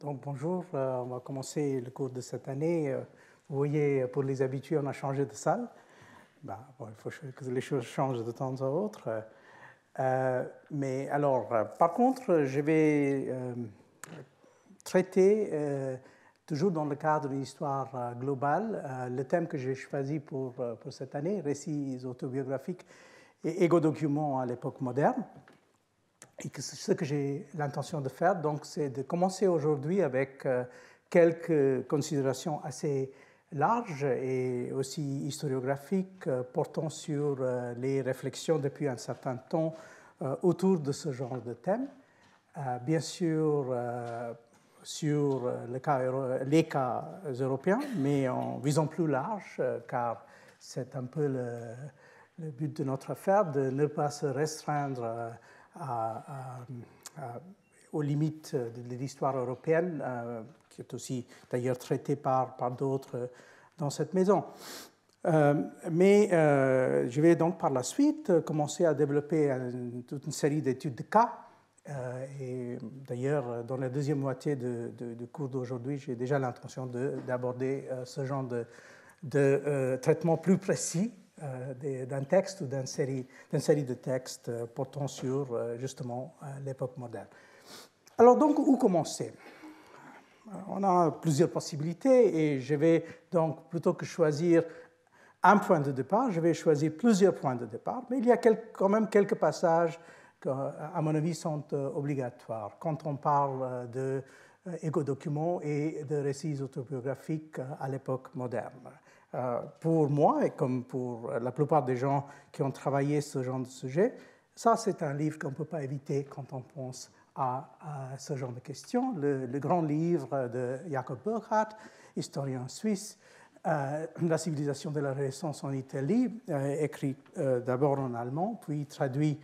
Donc bonjour, euh, on va commencer le cours de cette année. Euh, vous voyez, pour les habitués, on a changé de salle. Bah, il faut que les choses changent de temps à autre. Euh, mais alors, par contre, je vais traiter, toujours dans le cadre d'une histoire globale, le thème que j'ai choisi pour, pour cette année, récits autobiographiques et égodocuments à l'époque moderne. Et ce que j'ai l'intention de faire, donc, c'est de commencer aujourd'hui avec euh, quelques considérations assez larges et aussi historiographiques euh, portant sur euh, les réflexions depuis un certain temps autour de ce genre de thème. bien sûr, sur le cas, les cas européens, mais en visant plus large, car c'est un peu le, le, but de notre affaire, de ne pas se restreindre aux limites de l'histoire européenne, euh, qui est aussi d'ailleurs traitée par, par d'autres euh, dans cette maison. Euh, mais je vais donc par la suite commencer à développer toute une série d'études de cas. et d'ailleurs, dans la deuxième moitié de, du cours d'aujourd'hui, j'ai déjà l'intention d'aborder ce genre de, de traitement plus précis euh, d'un texte ou d'une série, série, de textes euh, portant sur euh, justement l'époque moderne. Alors donc, où commencer On a plusieurs possibilités et je vais donc, plutôt que choisir un point de départ, je vais choisir plusieurs points de départ, mais il y a quand même quelques passages qui, à mon avis, sont obligatoires. Quand on parle de documents et de récits autobiographiques à l'époque moderne. Euh, pour moi et comme pour la plupart des gens qui ont travaillé ce genre de sujet, ça c'est un livre qu'on ne peut pas éviter quand on pense à, ce genre de questions. Le, grand livre de Jacob Burckhardt, historien suisse, euh, La civilisation de la Renaissance en Italie, euh, écrit d'abord en allemand, puis traduit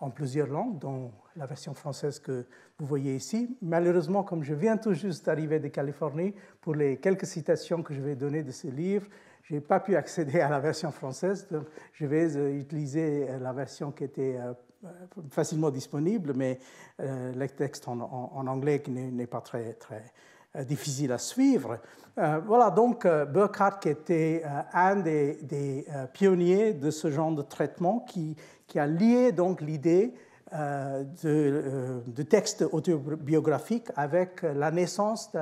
en plusieurs langues, dont la version française que vous voyez ici. Malheureusement, comme je viens tout juste d'arriver de Californie, pour les quelques citations que je vais donner de ce livre, je n'ai pas pu accéder à la version française, donc je vais euh, utiliser euh, la version qui était euh, facilement disponible, mais le texte en, anglais n'est pas très, très difficile à suivre. voilà donc Burkhardt qui était un des, pionniers de ce genre de traitement qui, qui a lié donc l'idée de, de, textes avec la naissance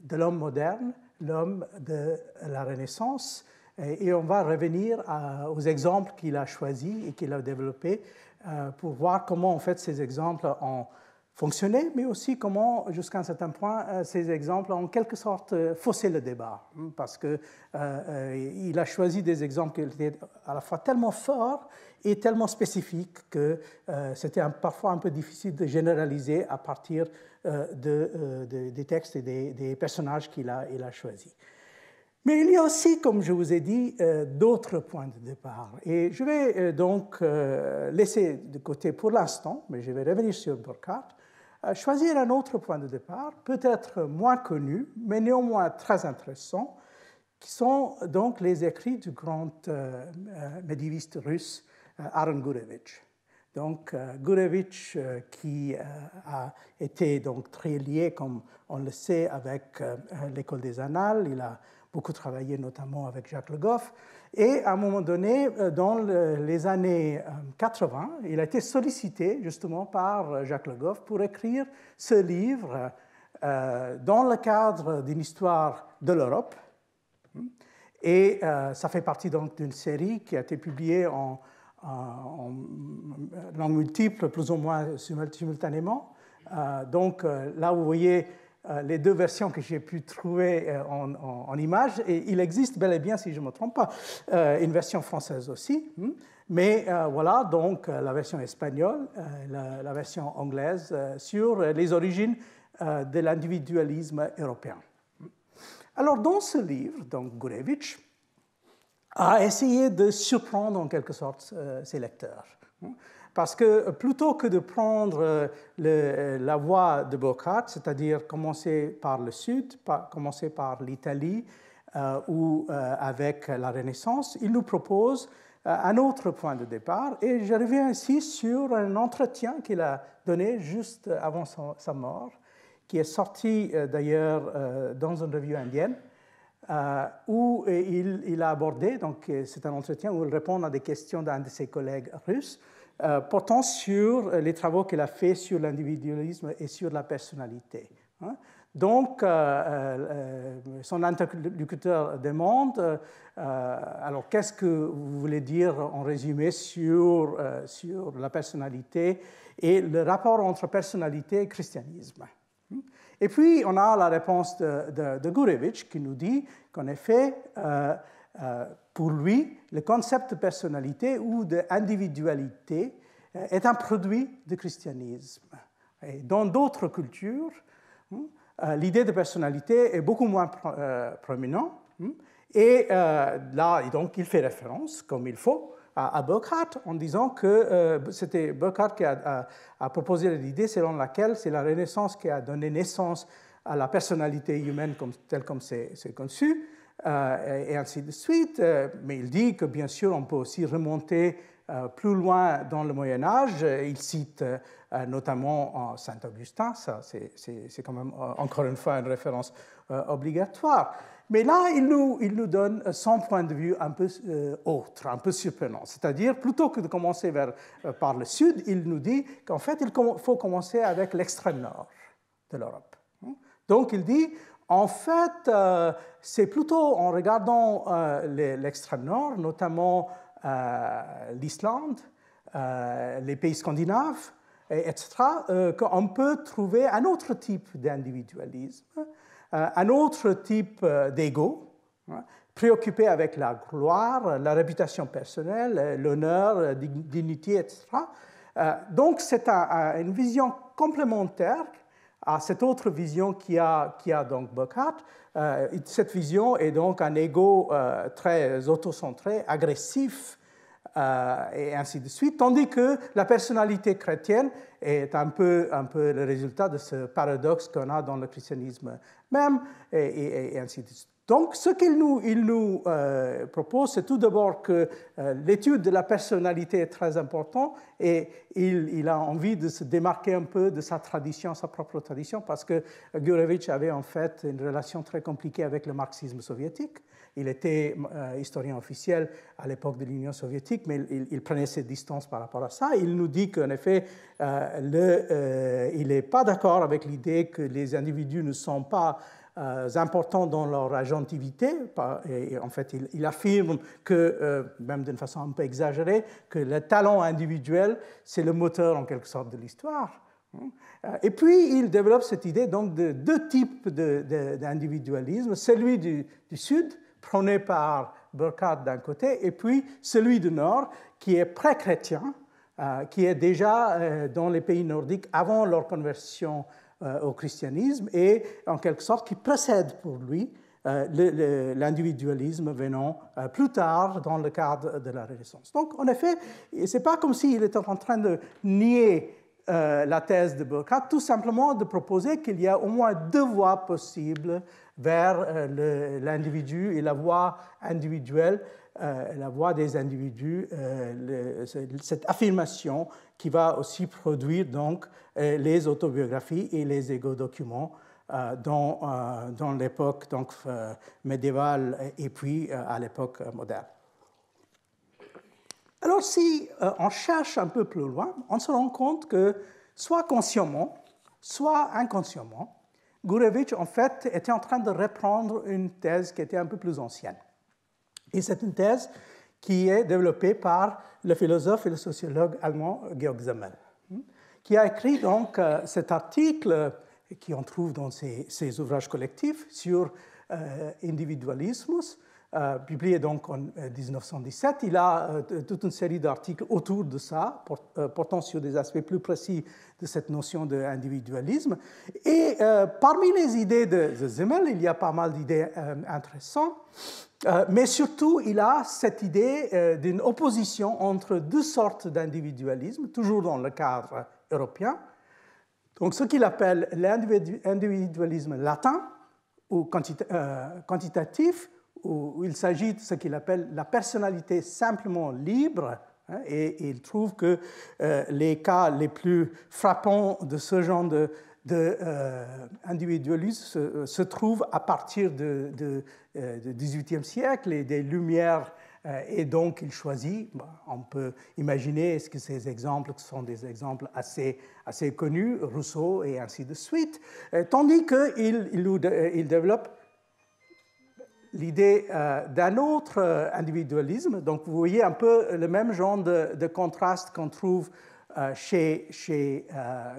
de l'homme moderne l'homme de la Renaissance. Et, on va revenir euh, aux exemples qu'il a choisis et qu'il a développés euh, pour voir comment en fait ces exemples ont fonctionné, mais aussi comment, jusqu'à un certain point, euh, ces exemples ont en quelque sorte faussé le débat, parce qu'il a choisi des exemples qui étaient à la fois tellement forts est tellement spécifique que euh, c'était parfois un peu difficile de généraliser à partir euh, euh, de, des textes et des, personnages qu'il a, il a choisis. Mais il y a aussi, comme je vous ai dit, d'autres points de départ. Et je vais donc laisser de côté pour l'instant, mais je vais revenir sur Burkhardt, choisir un autre point de départ, peut-être moins connu, mais néanmoins très intéressant, qui sont donc les écrits du grand médiéviste russe euh, Aaron Gurevich. Donc euh, Gurevich, euh, qui a été donc très lié, comme on le sait, avec l'école des annales, il a beaucoup travaillé notamment avec Jacques Le Goff, et à un moment donné, dans les années 80, il a été sollicité justement par Jacques Le Goff pour écrire ce livre dans le cadre d'une histoire de l'Europe. Et ça fait partie donc d'une série qui a été publiée en euh, en euh, langue multiple, plus ou moins simultanément. Euh, donc là, vous voyez les deux versions que j'ai pu trouver en, en, images, et il existe bel et bien, si je ne me trompe pas, une version française aussi. Hmm. Mais voilà donc la version espagnole, la, version anglaise sur les origines de l'individualisme européen. Hmm. Alors dans ce livre, donc Gurevich à essayer de surprendre en quelque sorte euh, ses lecteurs. Hein. Parce que euh, plutôt que de prendre euh, la voie de Burkhardt, c'est-à-dire commencer par le Sud, commencer par l'Italie ou avec la Renaissance, il nous propose un autre point de départ. Et je reviens ici sur un entretien qu'il a donné juste avant sa mort, qui est sorti d'ailleurs dans une revue indienne euh, où il, a abordé, donc euh, c'est un entretien où il répond à des questions d'un de ses collègues russes, euh, portant sur les travaux qu'il a faits sur l'individualisme et sur la personnalité. Hein. Donc, son interlocuteur demande, alors qu'est-ce que vous voulez dire en résumé sur, sur la personnalité et le rapport entre personnalité et christianisme hein. Et puis, on a la réponse de, de, Gurevich qui nous dit qu'en effet, euh, euh, pour lui, le concept de personnalité ou d'individualité euh, est un produit du christianisme. dans d'autres cultures, hein, l'idée de personnalité est beaucoup moins prominente. Hein. Et là, donc, il fait référence, comme il faut, à, à en disant que euh, c'était Burkhardt qui a, proposé l'idée selon laquelle c'est la Renaissance qui a donné naissance à la personnalité humaine telle comme c'est conçu, euh, et ainsi de suite. Euh, mais il dit que bien sûr, on peut aussi remonter plus loin dans le Moyen Âge. Il cite notamment Saint Augustin, ça c'est quand même encore une fois une référence obligatoire. Mais là, il nous, donne euh, son point de vue un peu euh, autre, un peu surprenant. C'est-à-dire, plutôt que de commencer euh, par le sud, il nous dit qu'en fait, il faut commencer avec l'extrême nord de l'Europe. Hein. Donc, il dit, en fait, c'est plutôt en regardant l'extrême nord, notamment l'Islande, les pays scandinaves, etc., qu'on peut trouver un autre type d'individualisme euh, un autre type euh, d'ego, hein, préoccupé avec la gloire, la réputation personnelle, euh, l'honneur, la dignité, etc. Donc c'est une vision complémentaire à cette autre vision qui a, donc Burkhardt. Cette vision est donc un ego très autocentré, agressif, euh, et ainsi de suite, tandis que la personnalité chrétienne est un peu, un peu le résultat de ce paradoxe qu'on a dans le christianisme même, et, ainsi de suite. Donc, ce qu'il nous, il nous euh, propose, c'est tout d'abord que euh, l'étude de la personnalité est très importante et il, il, a envie de se démarquer un peu de sa tradition, sa propre tradition, parce que Gurevitch avait en fait une relation très compliquée avec le marxisme soviétique. Il était euh, historien officiel à l'époque de l'Union soviétique, mais il, prenait ses distances par rapport à ça. Il nous dit qu'en effet, euh, le, euh, il n'est pas d'accord avec l'idée que les individus ne sont pas importants dans leur agentivité. Et en fait, il, affirme que, même d'une façon un peu exagérée, que le talent individuel, c'est le moteur en quelque sorte de l'histoire. Hein. Et puis, il développe cette idée donc de deux types d'individualisme, de, celui du Sud prôné par Burkhardt d'un côté, et puis celui du Nord, qui est pré-chrétien, euh, qui est déjà euh, dans les pays nordiques avant leur conversion euh, au christianisme, et en quelque sorte qui précède pour lui l'individualisme venant plus tard dans le cadre de la Renaissance. Donc, en effet, ce n'est pas comme s'il était en train de nier euh, la thèse de Burkhardt, tout simplement de proposer qu'il y a au moins deux voies possibles vers euh, l'individu et la voie individuelle, euh, la voie des individus, cette affirmation qui va aussi produire donc les autobiographies et les égo-documents dans, dans l'époque donc, médiévale et puis à l'époque moderne. Alors si euh, on cherche un peu plus loin, on se rend compte que soit consciemment, soit inconsciemment, Gurevitch en fait était en train de reprendre une thèse qui était un peu plus ancienne. Et c'est une thèse qui est développée par le philosophe et le sociologue allemand Georg Zemmel hmm, qui a écrit donc euh, cet article qui on trouve dans ses, ouvrages collectifs sur euh, individualismus, euh, publié donc en 1917. Euh, il a euh, toute une série d'articles autour de ça, portant sur des aspects plus précis de cette notion d'individualisme. Et parmi les idées de, Zimmel, il y a pas mal d'idées intéressantes, mais surtout il a cette idée d'une opposition entre deux sortes d'individualisme, toujours dans le cadre européen. Donc ce qu'il appelle l'individualisme latin ou quantitatif, où, il s'agit de ce qu'il appelle la personnalité simplement libre, hein, et, il trouve que euh, les cas les plus frappants de ce genre de, euh, euh, se, trouvent à partir du XVIIIe siècle et des Lumières. et donc, il choisit, on peut imaginer, ce que ces exemples sont des exemples assez, assez connus, Rousseau et ainsi de suite, tandis qu'il il, il, développe l'idée euh, d'un autre euh, individualisme. Donc vous voyez un peu le même genre de, de contraste qu'on trouve euh, chez, chez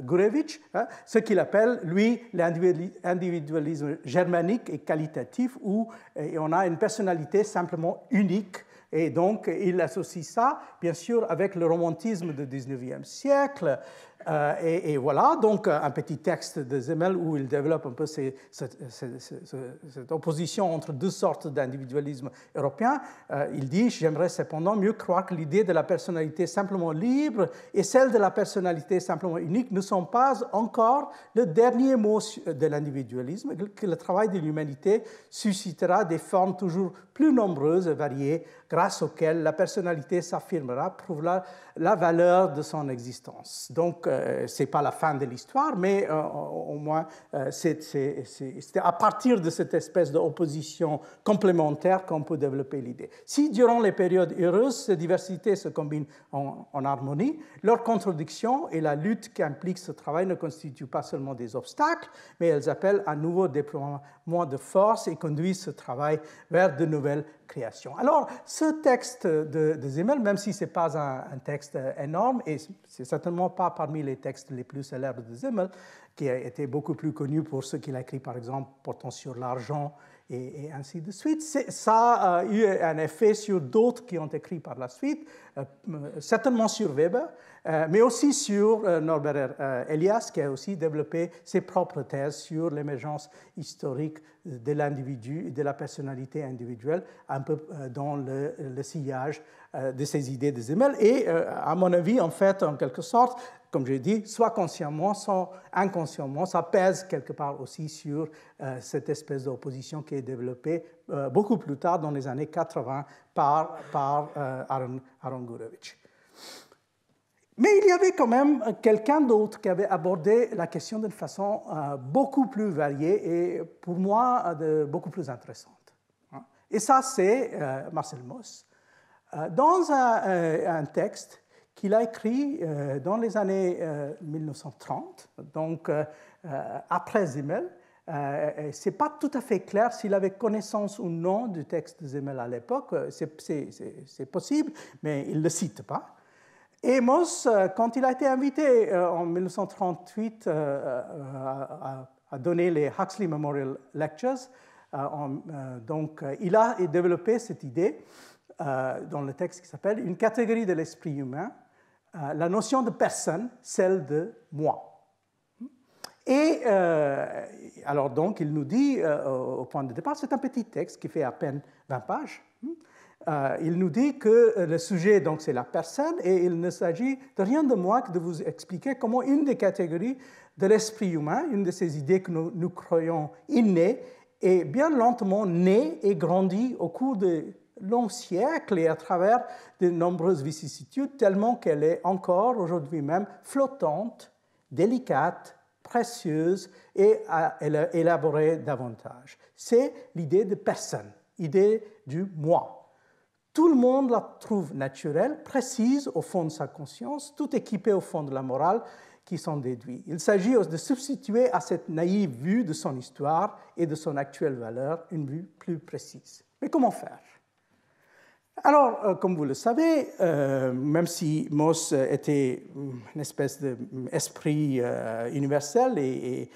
Gurevitch, hein, ce qu'il appelle, lui, l'individualisme germanique et qualitatif, où on a une personnalité simplement unique. Et donc, il associe ça, bien sûr, avec le romantisme du 19e siècle, euh, et, voilà, donc euh, un petit texte de Zemel où il développe un peu cette opposition entre deux sortes d'individualisme européen. Euh, il dit J'aimerais cependant mieux croire que l'idée de la personnalité simplement libre et celle de la personnalité simplement unique ne sont pas encore le dernier mot de l'individualisme, que le travail de l'humanité suscitera des formes toujours plus nombreuses et variées grâce auxquelles la personnalité s'affirmera, prouvera la valeur de son existence. Donc, euh, c'est ce n'est pas la fin de l'histoire, mais euh, au moins euh, c'est à partir de cette espèce d'opposition complémentaire qu'on peut développer l'idée. Si durant les périodes heureuses, ces diversités se combinent en, harmonie, leur contradiction et la lutte qu'implique ce travail ne constituent pas seulement des obstacles, mais elles appellent à nouveau déploiement de force et conduisent ce travail vers de nouvelles création. Alors, ce texte de, de Zimmel, même si ce n'est pas un, texte énorme, et ce n'est certainement pas parmi les textes les plus célèbres de Zimmel, qui a été beaucoup plus connu pour ce qu'il a écrit, par exemple, portant sur l'argent et, ainsi de suite, ça a eu un effet sur d'autres qui ont écrit par la suite, euh, certainement sur Weber, euh, mais aussi sur euh, Norbert euh, Elias, qui a aussi développé ses propres thèses sur l'émergence historique de l'individu et de la personnalité individuelle, un peu dans le, sillage de ses idées de Zemel. Et à mon avis, en fait, en quelque sorte, comme j'ai dit, soit consciemment, soit inconsciemment, ça pèse quelque part aussi sur cette espèce d'opposition qui est développée beaucoup plus tard dans les années 80 par, Aaron, Aaron mais il y avait quand même quelqu'un d'autre qui avait abordé la question d'une façon euh, beaucoup plus variée et pour moi euh, beaucoup plus intéressante. Hein. Et ça, c'est euh, Marcel Mauss. Dans un texte qu'il a écrit dans les années 1930, donc après Zimmel, ce n'est pas tout à fait clair s'il avait connaissance ou non du texte de Zimmel à l'époque. C'est possible, mais il ne le cite pas. Et Moss, euh, quand il a été invité euh, en 1938 euh, à, donner les Huxley Memorial Lectures, donc, il a développé cette idée dans le texte qui s'appelle Une catégorie de l'esprit humain, la notion de personne, celle de moi. Et alors donc, il nous dit au point de départ, c'est un petit texte qui fait à peine 20 pages, hein, euh, il nous dit que euh, le sujet, donc, c'est la personne, et il ne s'agit de rien de moins que de vous expliquer comment une des catégories de l'esprit humain, une de ces idées que nous, nous, croyons innées, est bien lentement née et grandie au cours de longs siècles et à travers de nombreuses vicissitudes, tellement qu'elle est encore aujourd'hui même flottante, délicate, précieuse et à élaborée davantage. C'est l'idée de personne, idée du moi, tout le monde la trouve naturelle, précise au fond de sa conscience, tout équipée au fond de la morale qui s'en déduit. Il s'agit de substituer à cette naïve vue de son histoire et de son actuelle valeur une vue plus précise. Mais comment faire alors, euh, comme vous le savez, euh, même si Moss était une espèce d'esprit euh, universel et,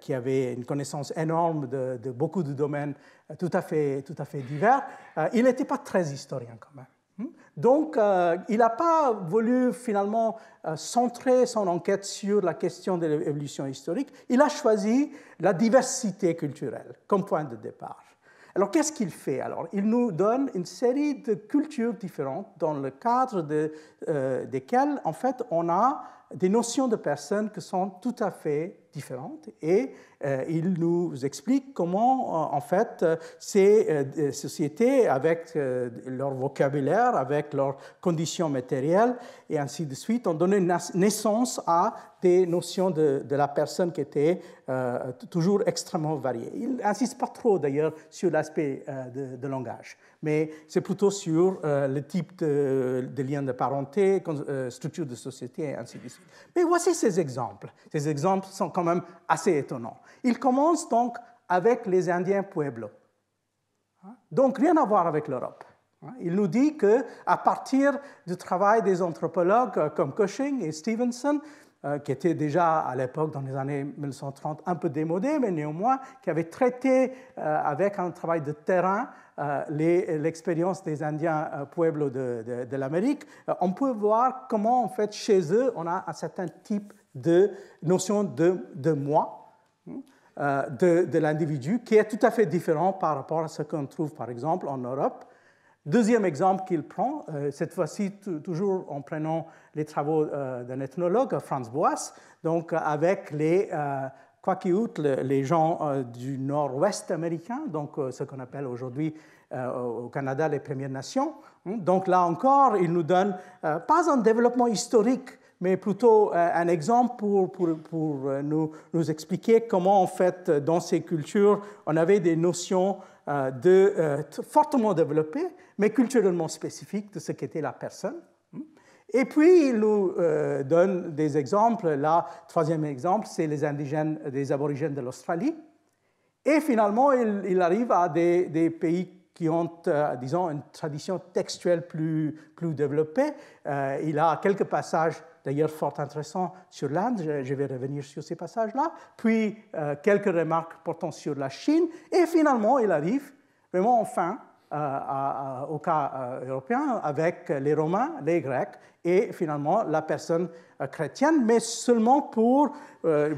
qui avait une connaissance énorme de, beaucoup de domaines tout à fait, tout à fait divers, il n'était pas très historien quand même. Hmm? Donc, il n'a pas voulu finalement centrer son enquête sur la question de l'évolution historique. Il a choisi la diversité culturelle comme point de départ. Alors qu'est-ce qu'il fait Alors il nous donne une série de cultures différentes dans le cadre euh, desquelles en fait on a des notions de personnes qui sont tout à fait différentes et euh, il nous explique comment, en fait, euh, ces euh, sociétés, avec leur vocabulaire, avec leurs conditions matérielles et ainsi de suite, ont donné naissance à des notions de, la personne qui étaient toujours extrêmement variées. Il n'insiste pas trop, d'ailleurs, sur l'aspect de langage, mais c'est plutôt sur euh, le type de, de liens de parenté, euh, structure de société, et ainsi de suite. Mais voici ces exemples. Ces exemples sont quand même assez étonnants. Ils commencent donc avec les Indiens Pueblo. Hein? Donc rien à voir avec l'Europe. Hein? Il nous dit qu'à partir du travail des anthropologues euh, comme Cushing et Stevenson, qui étaient déjà à l'époque, dans les années 1930, un peu démodés, mais néanmoins, qui avaient traité avec un travail de terrain euh, l'expérience des Indiens euh, Pueblo de, l'Amérique, euh, on peut voir comment, en fait, chez eux, on a un certain type de notion de, moi hein, de, l'individu qui est tout à fait différent par rapport à ce qu'on trouve par exemple en Europe. Deuxième exemple qu'il prend, cette fois-ci toujours en prenant les travaux d'un ethnologue, Franz Boas, donc avec les quoi les gens euh, du nord-ouest américain, donc euh, ce qu'on appelle aujourd'hui euh, au Canada les Premières Nations. Hein, donc là encore, ils nous donnent pas un développement historique, mais plutôt un exemple pour, pour, nous, nous, expliquer comment, en fait, dans ces cultures, on avait des notions de, fortement développées, mais culturellement spécifiques de ce qu'était la personne. Et puis, il nous euh, donne des exemples. Là, troisième exemple, c'est les indigènes, les aborigènes de l'Australie. Et finalement, il, arrive à des, pays qui ont, euh, disons, une tradition textuelle plus, plus développée. Euh, il a quelques passages, d'ailleurs, fort intéressants sur l'Inde. Je, vais revenir sur ces passages-là. Puis, quelques remarques portant sur la Chine. Et finalement, il arrive vraiment enfin à, au cas euh, européen avec les Romains, les Grecs et finalement la personne euh, chrétienne, mais seulement pour euh,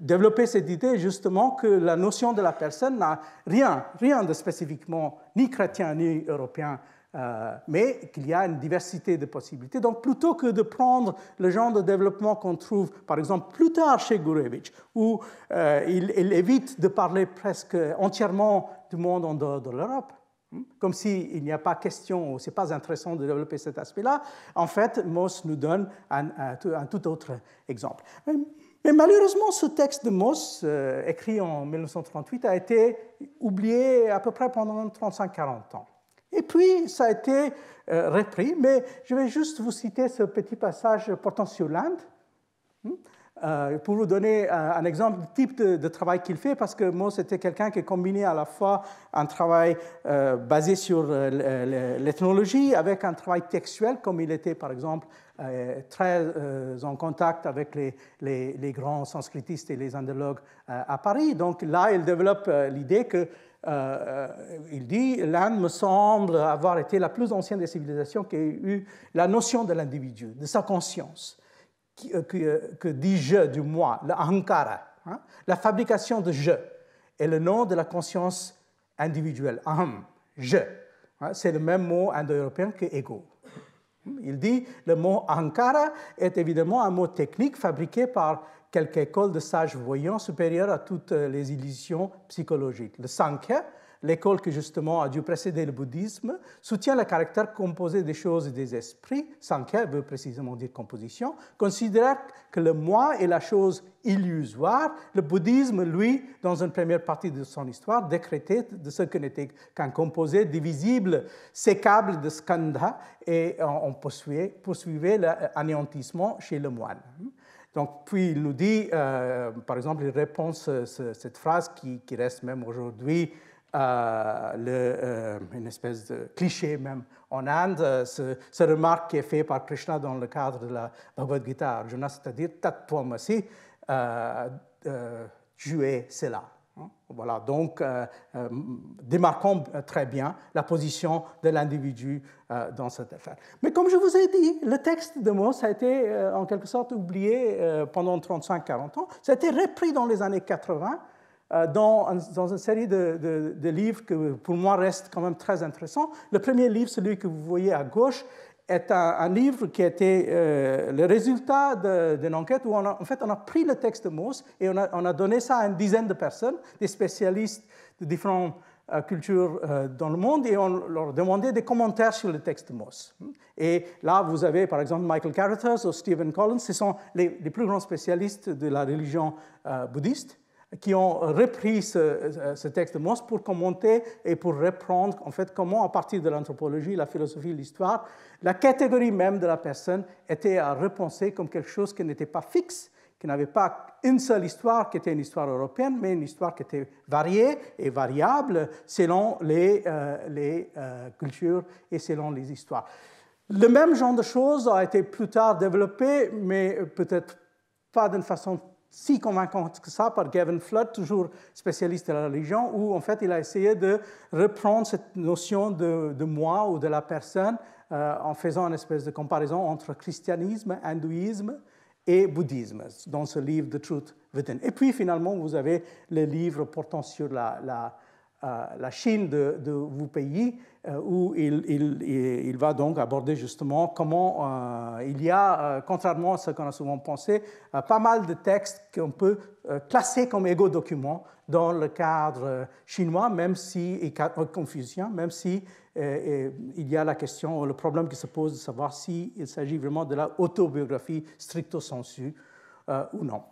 développer cette idée justement que la notion de la personne n'a rien, rien de spécifiquement ni chrétien ni européen. mais qu'il y a une diversité de possibilités. Donc plutôt que de prendre le genre de développement qu'on trouve, par exemple, plus tard chez Gurevitch, où il évite de parler presque entièrement du monde en dehors de l'Europe, comme s'il n'y a pas question, ou ce n'est pas intéressant de développer cet aspect-là, en fait, Moss nous donne un, tout autre exemple. Mais, malheureusement, ce texte de Moss, euh, écrit en 1938, a été oublié à peu près pendant 35-40 ans. Et puis, ça a été euh, repris, mais je vais juste vous citer ce petit passage portant sur l'Inde. Hmm? Euh, pour vous donner euh, un, exemple du type de, travail qu'il fait, parce que Mo, c'était quelqu'un qui combinait à la fois un travail euh, basé sur l'ethnologie avec un travail textuel, comme il était par exemple très en contact avec les, grands sanskritistes et les indologues à Paris. Donc là, il développe l'idée que il dit l'Inde me semble avoir été la plus ancienne des civilisations qui ait eu la notion de l'individu, de sa conscience. Euh, euh, que, dit je du moi, le ahankara. Hein, la fabrication de je est le nom de la conscience individuelle, aham, je. Hein, c'est le même mot indo-européen que ego. Il dit le mot ahankara est évidemment un mot technique fabriqué par quelque école de sages voyants supérieurs à toutes les illusions psychologiques. Le sankhya, l'école qui justement a dû précéder le bouddhisme, soutient le caractère composé des choses et des esprits, sans qu'elle veut précisément dire composition, considère que le moi est la chose illusoire. Le bouddhisme, lui, dans une première partie de son histoire, décrétait de ce que n'était qu'un composé divisible, sécable de skandha, et on poursuivait, l'anéantissement euh, chez le moine. Donc, puis il nous dit, euh, par exemple, il répond cette phrase qui, qui reste même aujourd'hui euh, le, euh, une espèce de cliché même en Inde, euh, ce, remarque qui est faite par Krishna dans le cadre de la Bhagavad Gita Arjuna, c'est-à-dire tat euh, tu es cela. Hein? Voilà, donc démarquons très bien la position de l'individu dans cette affaire. Mais comme je vous ai dit, le texte de ça a été en quelque sorte oublié pendant 35-40 ans. Ça a été repris dans les années 80 euh, dans, une série de, livres qui, pour moi restent quand même très intéressants. Le premier livre, celui que vous voyez à gauche, est un, livre qui était euh, le résultat d'une enquête où on en fait on a pris le texte de et on a, donné ça à une dizaine de personnes, des spécialistes de différentes euh, cultures dans le monde et on leur demandait des commentaires sur le texte de Et là, vous avez par exemple Michael Carruthers ou Stephen Collins, ce sont les, plus grands spécialistes de la religion bouddhiste qui ont repris ce, texte de Moss pour commenter et pour reprendre en fait comment, à partir de l'anthropologie, la philosophie, l'histoire, la catégorie même de la personne était à repenser comme quelque chose qui n'était pas fixe, qui n'avait pas une seule histoire qui était une histoire européenne, mais une histoire qui était variée et variable selon les, euh, les euh, cultures et selon les histoires. Le même genre de choses a été plus tard développé, mais peut-être pas d'une façon si convaincante que ça par Gavin Flood, toujours spécialiste de la religion, où en fait il a essayé de reprendre cette notion de, moi ou de la personne euh, en faisant une espèce de comparaison entre christianisme, hindouisme et bouddhisme dans ce livre The Truth Within. Et puis finalement, vous avez le livre portant sur la, la la Chine de, de vos pays, euh, où il, va donc aborder justement comment euh, il y a, euh, contrairement à ce qu'on a souvent pensé, pas mal de textes qu'on peut classer comme égaux documents dans le cadre chinois, même si et même si il y a la question, le problème qui se pose de savoir s'il il s'agit vraiment de la autobiographie stricto sensu ou non.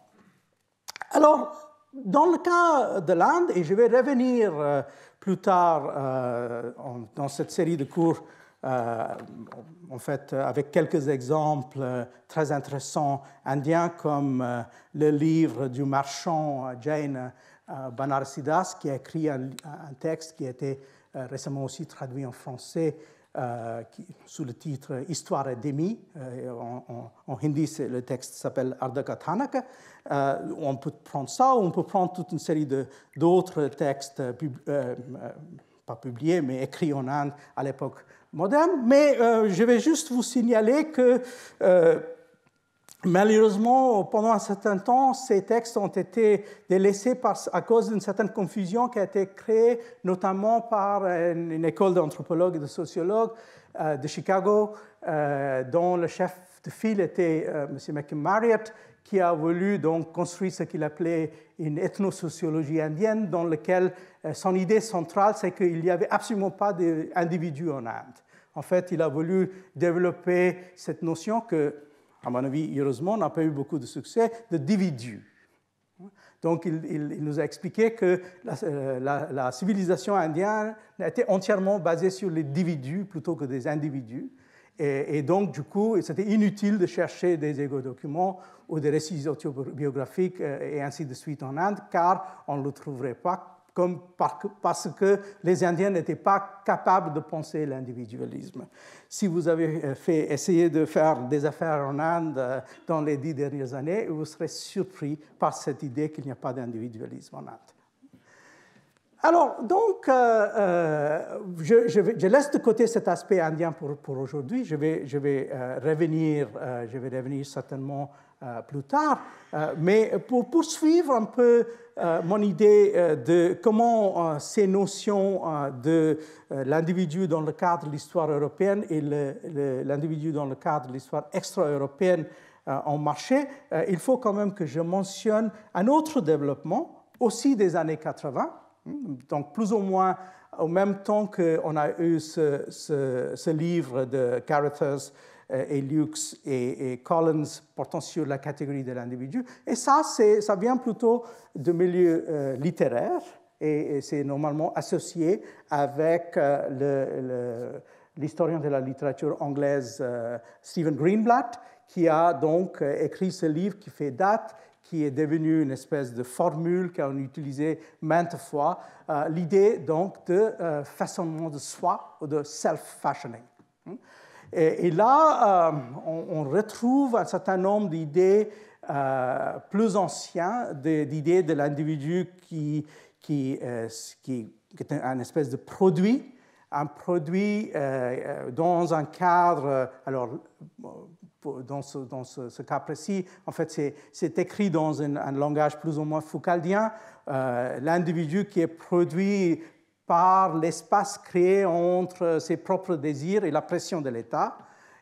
Alors, dans le cas de l'Inde, et je vais revenir euh, plus tard euh, dans cette série de cours, euh, en fait, avec quelques exemples très intéressants indiens, comme le livre du marchand Jain Banarsidas, qui a écrit un texte qui a été récemment aussi traduit en français euh, qui, sous le titre Histoire d'Emi. Euh, en, hindi, le texte s'appelle Ardaka Euh, on peut prendre ça, ou on peut prendre toute une série d'autres textes, euh, pas publiés, mais écrits en Inde à l'époque moderne. Mais je vais juste vous signaler que Malheureusement, pendant un certain temps, ces textes ont été délaissés à cause d'une certaine confusion qui a été créée notamment par euh, une, école d'anthropologues et de sociologues euh, de Chicago, euh, dont le chef de file était M. McMarriott, qui a voulu donc construire ce qu'il appelait une ethnosociologie indienne, dans laquelle son idée centrale, c'est qu'il n'y avait absolument pas d'individus en Inde. En fait, il a voulu développer cette notion que à mon avis, heureusement, n'a pas eu beaucoup de succès, de dividus. Donc, il, nous a expliqué que euh, la, civilisation indienne était entièrement basée sur les dividus » plutôt que des individus. Et, donc, du coup, c'était inutile de chercher des égo-documents ou des récits autobiographiques euh, et ainsi de suite en Inde, car on ne le trouverait pas comme parce que les Indiens n'étaient pas capables de penser l'individualisme. Si vous avez euh, fait, essayé de faire des affaires en Inde euh, dans les dix dernières années, vous serez surpris par cette idée qu'il n'y a pas d'individualisme en Inde. Alors, donc, euh, je, laisse de côté cet aspect indien pour, aujourd'hui. Je vais, je vais revenir, je vais revenir certainement euh, plus tard. Euh, mais pour poursuivre un peu euh, mon idée de comment ces notions de l'individu dans le cadre de l'histoire européenne et l'individu dans le cadre de l'histoire extra-européenne ont marché, il faut quand même que je mentionne un autre développement, aussi des années 80, hmm, donc plus ou moins au même temps qu'on a eu ce, livre de Carruthers euh, et Lux et, Collins portant sur la catégorie de l'individu. Et ça, ça vient plutôt de milieu euh, littéraires littéraire et, c'est normalement associé avec euh, l'historien de la littérature anglaise Stephen Greenblatt, qui a donc écrit ce livre qui fait date qui est devenu une espèce de formule qu'on utilisait maintes fois, l'idée donc de façonnement de soi ou de self-fashioning. Hmm? Et, là, euh, on, retrouve un certain nombre d'idées euh, plus anciennes, d'idées de l'individu qui, euh, qui, qui, est un espèce de produit, un produit dans un cadre, alors dans, ce, dans ce, cas précis, en fait, c'est écrit dans un, langage plus ou moins foucaldien. L'individu qui est produit par l'espace créé entre ses propres désirs et la pression de l'État.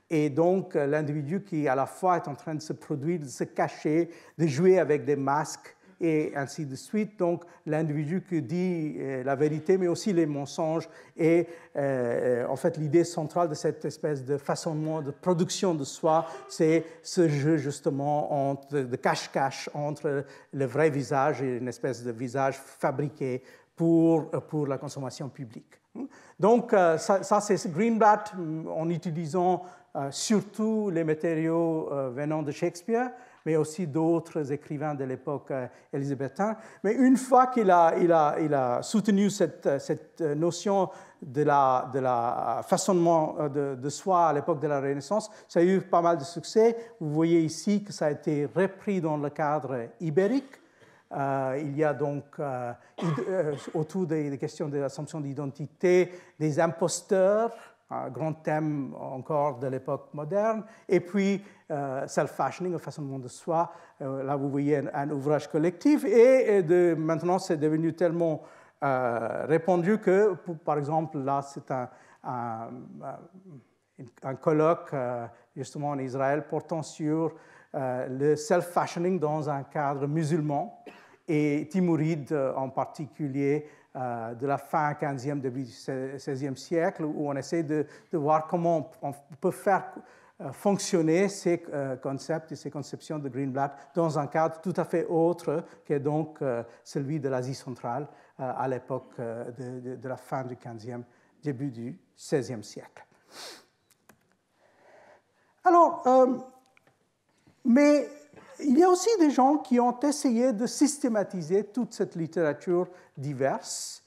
Et donc euh, l'individu qui à la fois est en train de se produire, de se cacher, de jouer avec des masques et ainsi de suite. Donc l'individu qui dit euh, la vérité mais aussi les mensonges et euh, en fait l'idée centrale de cette espèce de façonnement, de production de soi, c'est ce jeu justement entre, de cache-cache entre le vrai visage et une espèce de visage fabriqué euh, pour, la consommation publique. Hmm? Donc, euh, ça, c'est Greenblatt hmm, en utilisant euh, surtout les matériaux venant de Shakespeare, mais aussi d'autres écrivains de l'époque élisabéthaine. Mais une fois qu'il a, il a, il a soutenu cette, notion de la, de la façonnement de, de soi à l'époque de la Renaissance, ça a eu pas mal de succès. Vous voyez ici que ça a été repris dans le cadre ibérique euh, il y a donc euh, euh, autour des, questions de l'assomption d'identité des imposteurs, un grand thème encore de l'époque moderne, et puis self-fashioning, le façonnement de soi. là, vous voyez un, ouvrage collectif, et, de, maintenant, c'est devenu tellement répandu que, par exemple, là, c'est un, un, colloque justement en Israël portant sur le self-fashioning dans un cadre musulman et Timuride, euh, en particulier euh, de la fin 15e, début 16e siècle, où on essaie de, voir comment on peut faire euh, fonctionner ces concepts et ces conceptions de Greenblatt dans un cadre tout à fait autre que donc celui de l'Asie centrale à l'époque de, de, la fin du 15e, début du 16e siècle. Alors, mais il y a aussi des gens qui ont essayé de systématiser toute cette littérature diverse,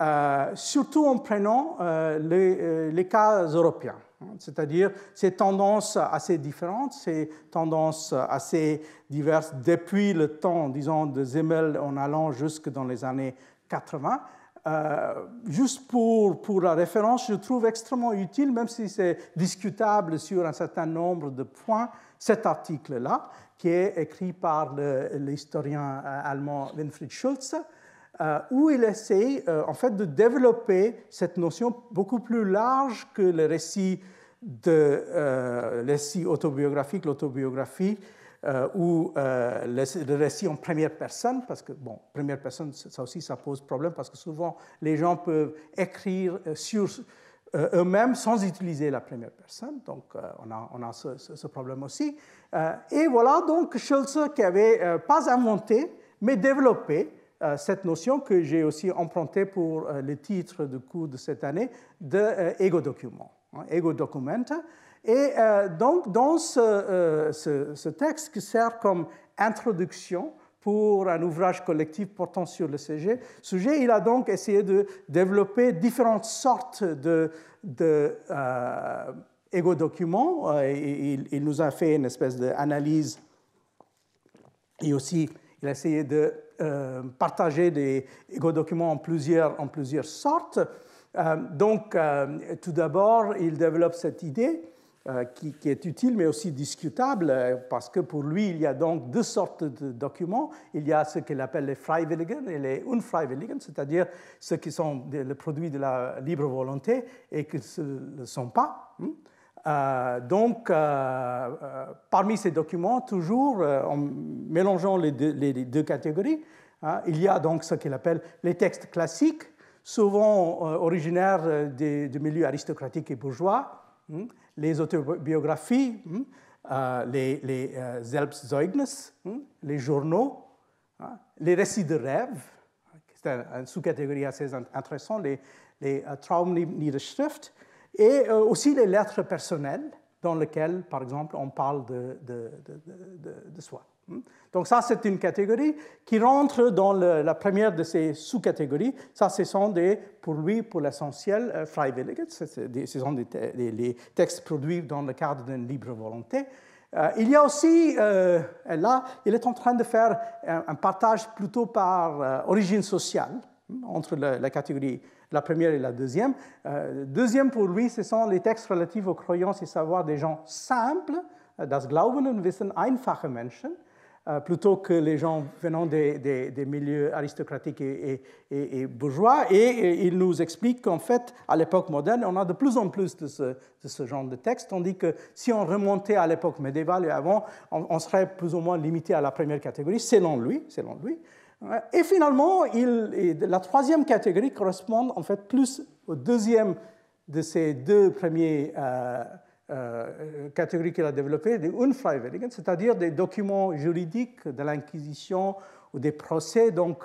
euh, surtout en prenant euh, euh, les, cas européens, c'est-à-dire ces tendances assez différentes, ces tendances assez diverses depuis le temps, disons, de Zemel en allant jusque dans les années 80. Euh, juste pour, pour la référence, je trouve extrêmement utile, même si c'est discutable sur un certain nombre de points, cet article-là, qui est écrit par l'historien euh, allemand Winfried Schulze, euh, où il essaie euh, en fait de développer cette notion beaucoup plus large que le récit, de, autobiographique, l'autobiographie, ou le, le, récit en première personne, parce que, bon, première personne, ça aussi, ça pose problème, parce que souvent, les gens peuvent écrire sur euh, eux-mêmes sans utiliser la première personne. Donc, euh, on a, on a ce, problème aussi. Euh, et voilà donc Schulze qui n'avait pas inventé, mais développé cette notion que j'ai aussi empruntée pour le titre du cours de cette année de ego document, hein, ego document. Et donc, dans ce, texte qui sert comme introduction pour un ouvrage collectif portant sur le sujet. sujet il a donc essayé de développer différentes sortes de, de euh, documents euh, Il, nous a fait une espèce d'analyse et aussi il a essayé de euh, partager des égo-documents en plusieurs, en plusieurs sortes. donc, tout d'abord, il développe cette idée euh, qui, est utile mais aussi discutable, euh, parce que pour lui, il y a donc deux sortes de documents. Il y a ce qu'il appelle les Freiwilligen et les Unfreiwilligen, c'est-à-dire ceux qui sont le produit de la libre volonté et qui ne le sont pas. Hein. Euh, donc, parmi ces documents, toujours en mélangeant les deux, catégories, hein, il y a donc ce qu'il appelle les textes classiques, souvent originaires de milieux aristocratiques et bourgeois, hein les autobiographies, hmm, euh, les, les euh, Selbstzeugnis, hmm, les journaux, hein, les récits de rêve, c'est une sous-catégorie assez intéressante, les, les euh, et aussi les lettres personnelles dans lesquelles, par exemple, on parle de, de soi. Hmm? Donc ça, c'est une catégorie qui rentre dans la première de ces sous-catégories. Ça, ce sont des, pour lui, pour l'essentiel, euh, ce sont des, textes produits dans le cadre d'une libre volonté. Euh, il y a aussi, euh, là, il est en train de faire un, partage plutôt par euh, origine sociale hmm, entre la, catégorie, la première et la deuxième. deuxième, pour lui, ce sont les textes relatifs aux croyances et savoirs des gens simples, das Glauben und Wissen einfache Menschen, euh, plutôt que les gens venant des, milieux aristocratiques et, bourgeois. Et, il nous explique qu'en fait, à l'époque moderne, on a de plus en plus de ce, genre de texte, tandis que si on remontait à l'époque médiévale et avant, on, serait plus ou moins limité à la première catégorie, selon lui. Selon lui. Euh, et finalement, il, la troisième catégorie correspond en fait plus au deuxième de ces deux premiers. Euh, euh, euh, catégorie qu'il a développée, des Unfreiwilligen, c'est-à-dire des documents juridiques de l'Inquisition ou des procès donc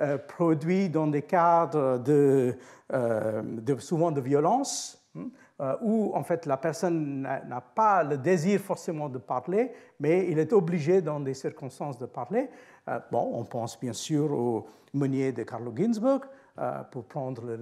euh, produits dans des cadres de souvent de violence hein, où en fait la personne n'a pas le désir forcément de parler, mais il est obligé dans des circonstances de parler. Euh, on pense bien sûr au meunier de Carlo Ginzburg, euh, pour prendre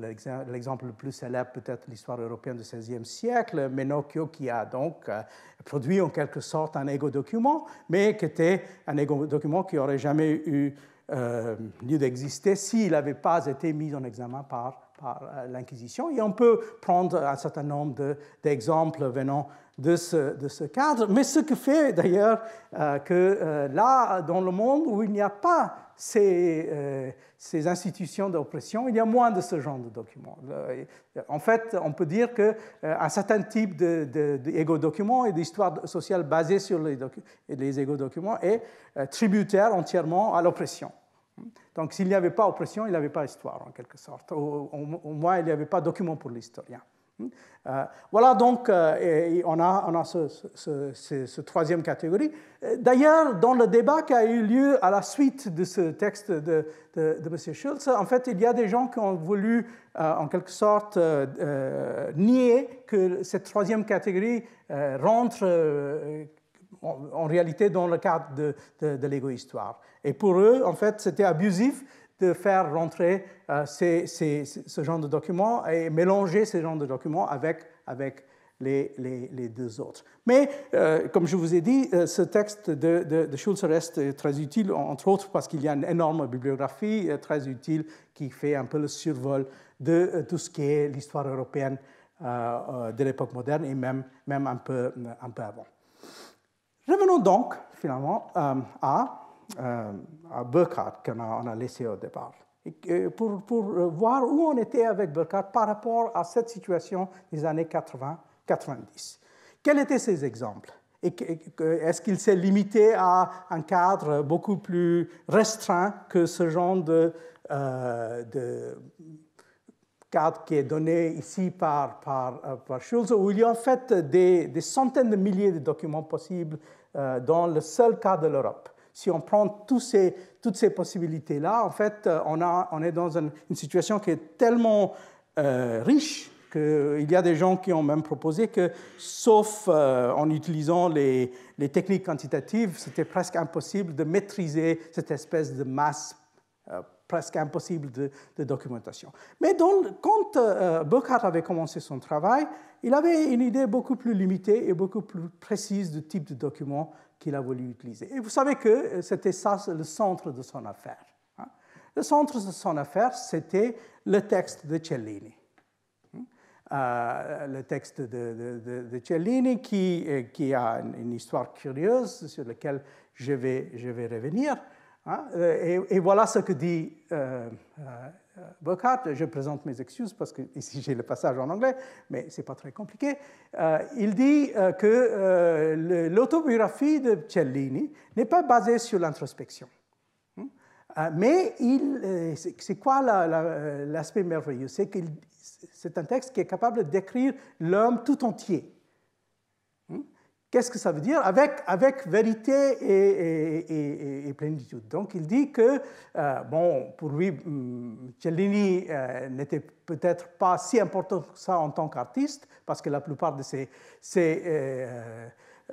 l'exemple le plus célèbre, peut-être l'histoire européenne du XVIe siècle, Menocchio qui a donc euh, produit en quelque sorte un égo-document, mais qui était un égo-document qui n'aurait jamais eu lieu d'exister s'il n'avait pas été mis en examen par par euh, l'Inquisition. Et on peut prendre un certain nombre d'exemples venant de ce, cadre. Mais ce qui fait d'ailleurs euh, que euh, là, dans le monde où il n'y a pas ces, institutions d'oppression, il y a moins de ce genre de documents. En fait, on peut dire qu'un certain type d'égo-documents et d'histoire sociale basée sur les, les égo-documents est tributaire entièrement à l'oppression. Donc s'il n'y avait pas oppression, il n'y avait pas histoire, en quelque sorte. Au, moins, il n'y avait pas document pour l'historien. Hmm? Euh, voilà donc, euh, on a, on a ce, troisième catégorie. Euh, d'ailleurs, dans le débat qui a eu lieu à la suite de ce texte de, M. Schultz, en fait, il y a des gens qui ont voulu, en quelque sorte, nier que cette troisième catégorie rentre en réalité dans le cadre de, l'égo-histoire. Et pour eux, en fait, c'était abusif de faire rentrer euh, ce genre de documents et mélanger ce genre de documents avec, avec les, deux autres. Mais, euh, comme je vous ai dit, euh, ce texte de, Schulz reste très utile, entre autres parce qu'il y a une énorme bibliographie très utile qui fait un peu le survol de tout ce qui est l'histoire européenne de l'époque moderne et même, même un, peu, un peu avant. Revenons donc finalement euh, euh, à, Burkhardt qu'on a, laissé au départ. pour, pour, euh, voir où on était avec Burkhardt par rapport à cette situation des années 80-90. Quels étaient ces exemples Est-ce qu'il s'est limité à un cadre beaucoup plus restreint que ce genre de, de cadre qui est donné ici par, par, par Schulz, où il y a en fait des centaines de milliers de documents possibles euh, dans le seul cas de l'Europe. Si on prend toutes ces possibilités-là, en fait, euh, on, est dans une, situation qui est tellement euh, riche qu'il y a des gens qui ont même proposé que, sauf en utilisant les, techniques quantitatives, c'était presque impossible de maîtriser cette espèce de masse presque impossible de, documentation. Mais donc, quand euh, Burkhardt avait commencé son travail, il avait une idée beaucoup plus limitée et beaucoup plus précise du type de document qu'il a voulu utiliser. Et vous savez que euh, c'était ça le centre de son affaire. Hein. Le centre de son affaire, c'était le texte de Cellini. Hein. Euh, le texte de, Cellini qui, a une histoire curieuse sur laquelle je je vais revenir. Hein? Euh, et, voilà ce que dit euh, euh Burkhardt. Je présente mes excuses parce que ici j'ai le passage en anglais, mais ce n'est pas très compliqué. Euh, il dit que l'autobiographie de Cellini n'est pas basée sur l'introspection. Hein? Mais c'est quoi l'aspect merveilleux C'est c'est un texte qui est capable décrire l'homme tout entier. Qu'est-ce que ça veut dire avec, avec vérité et, plénitude. Donc il dit que, euh, bon, pour lui, mm, Cellini euh, n'était peut-être pas si important que ça en tant qu'artiste, parce que la plupart de ses, euh,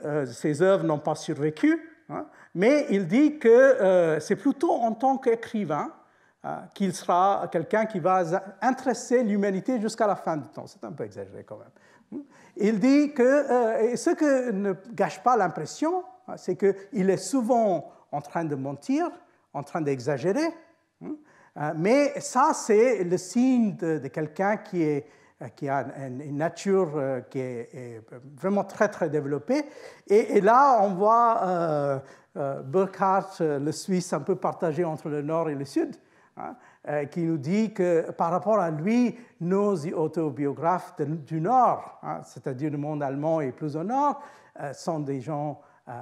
œuvres n'ont pas survécu, hein. mais il dit que c'est plutôt en tant qu'écrivain ah, qu'il sera quelqu'un qui va intéresser l'humanité jusqu'à la fin du temps. C'est un peu exagéré quand même. Hmm? Il dit que, euh, ce que ne gâche pas l'impression, ah, c'est qu'il est souvent en train de mentir, en train d'exagérer, hmm? ah, mais ça, c'est le signe de, quelqu'un qui, euh, qui a une nature euh, qui est, vraiment très, très développée. Et, là, on voit euh, Burkhardt, le Suisse, un peu partagé entre le nord et le sud. Hein, euh, qui nous dit que par rapport à lui, nos autobiographes du Nord, hein, c'est-à-dire le monde allemand et plus au Nord, euh, sont des gens euh,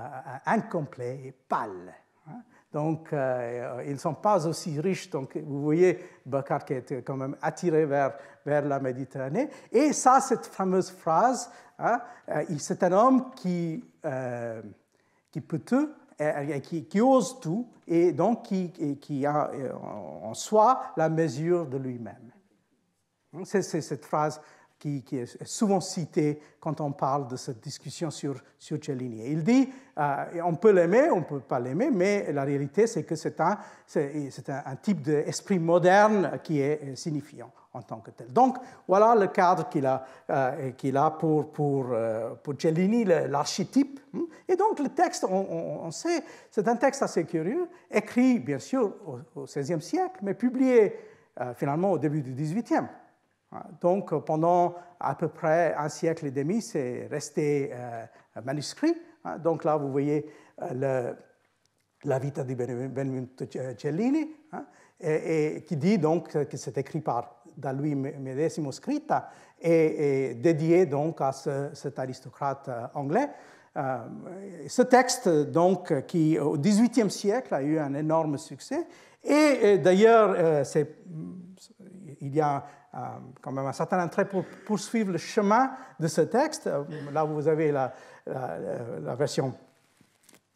incomplets et pâles. Hein. Donc, ils ne sont pas aussi riches. Donc, vous voyez, Bacard qui est quand même attiré vers, vers la Méditerranée. Et ça, cette fameuse phrase, c'est un homme qui, qui peut tout, qui, ose tout, et donc qui, a euh, en soi la mesure de lui-même. C'est cette phrase qui, est souvent citée quand on parle de cette discussion sur, sur Cellini. Il dit, euh, on peut l'aimer, on ne peut pas l'aimer, mais la réalité, c'est que c'est un, un type d'esprit moderne qui est signifiant en tant que tel. Donc voilà le cadre qu'il a, euh, qu'il a pour, pour, euh, pour Cellini, l'archétype. Hein. Et donc le texte, on, sait, c'est un texte assez curieux, écrit bien sûr au XVIe siècle, mais publié euh, finalement au début du XVIIIe. Hein. Donc pendant à peu près un siècle et demi, c'est resté manuscrit. Hein. Donc là, vous voyez le, la vita di Benvenuto Cellini, et, qui dit donc que c'est écrit par de Louis Medesimo Scritta et, e dédié donc à cet aristocrate euh, anglais. Euh, ce texte, donc, qui au XVIIIe siècle a eu un énorme succès, et, euh, d'ailleurs, il y a quand même un certain intérêt pour poursuivre le chemin de ce texte. Là, vous avez la, la version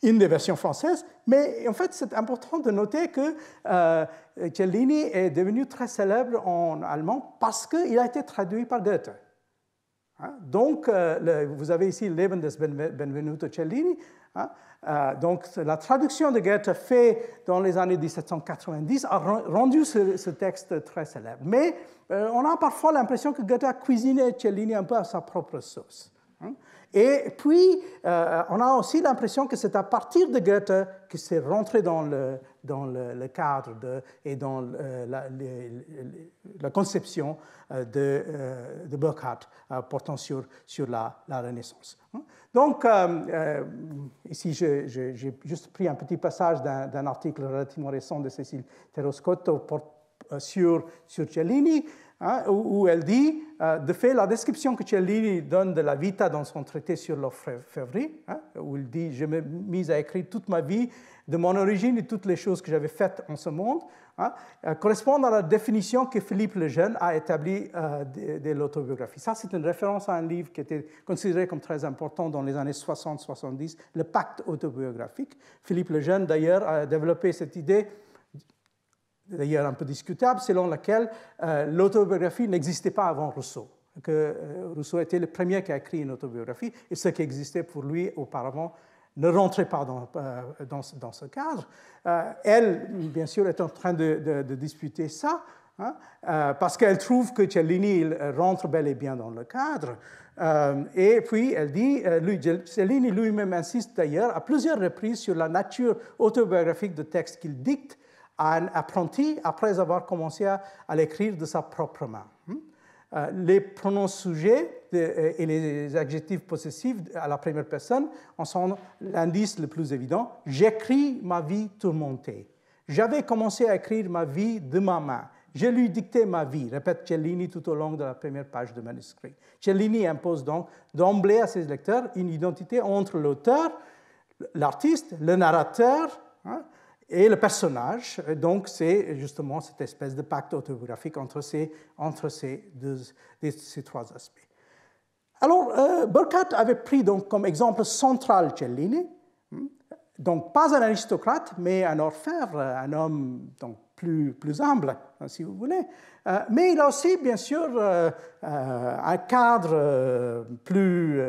une des versions françaises, mais en fait c'est important de noter que euh, Cellini est devenu très célèbre en allemand parce qu'il a été traduit par Goethe. Hein, donc euh, vous avez ici Leben des Benvenuto Cellini. Hein, euh, donc la traduction de Goethe faite dans les années 1790 a rendu ce, texte très célèbre. Mais on a parfois l'impression que Goethe a cuisiné Cellini un peu à sa propre sauce. Hein. Et puis, euh, on a aussi l'impression que c'est à partir de Goethe que c'est rentré dans le, dans le, cadre de, et dans euh, la, conception euh, de, de, Burckhardt portant sur, sur la, la Renaissance. Hein? Donc, ici, j'ai juste pris un petit passage d'un article relativement récent de Cécile Terroscotto sur, sur Cellini. Hein, où, elle dit, euh, de fait, la description que Cellini donne de la vita dans son traité sur l'offre Février, hein, où il dit, je me mise à écrire toute ma vie, de mon origine et toutes les choses que j'avais faites en ce monde, hein, euh, à la définition que Philippe le Jeune a établie euh, de, de l'autobiographie. Ça, c'est une référence à un livre qui était considéré comme très important dans les années 60-70, le pacte autobiographique. Philippe le Jeune, d'ailleurs, a développé cette idée d'ailleurs un peu discutable, selon laquelle euh, l'autobiographie n'existait pas avant Rousseau, que euh, Rousseau était le premier qui a écrit une autobiographie, et ce qui existait pour lui auparavant ne rentrait pas dans, euh, dans, ce cadre. elle, bien sûr, est en train de, de, disputer ça, hein, parce qu'elle trouve que Cellini il rentre bel et bien dans le cadre. et puis, elle dit, lui, Cellini lui-même insiste d'ailleurs à plusieurs reprises sur la nature autobiographique de textes qu'il dicte, un apprenti après avoir commencé à l'écrire de sa propre main. Hmm? Euh, les pronoms sujets et les adjectifs possessifs à la première personne en sont l'indice le plus évident. J'écris ma vie tourmentée. J'avais commencé à écrire ma vie de ma main. Je lui dictais ma vie, répète Cellini tout au long de la première page du manuscrit. Cellini impose donc d'emblée à ses lecteurs une identité entre l'auteur, l'artiste, le narrateur, hein, et le personnage, euh, donc, c'est justement cette espèce de pacte autobiographique entre ces, entre ces, deux, ces trois aspects. Alors, euh, Burkhardt avait pris donc comme exemple central Cellini, hmm, donc pas un aristocrate, mais un orfèvre, un homme donc, plus, humble, hein, si vous voulez. Euh, mais il a aussi, bien sûr, euh, euh, un cadre plus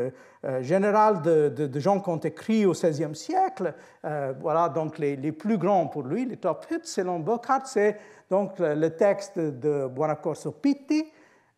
général de, gens qui ont écrit au XVIe siècle. voilà, donc les, plus grands pour lui, les top hits, selon Burkhardt, c'est donc le, texte de Buonacorso Pitti,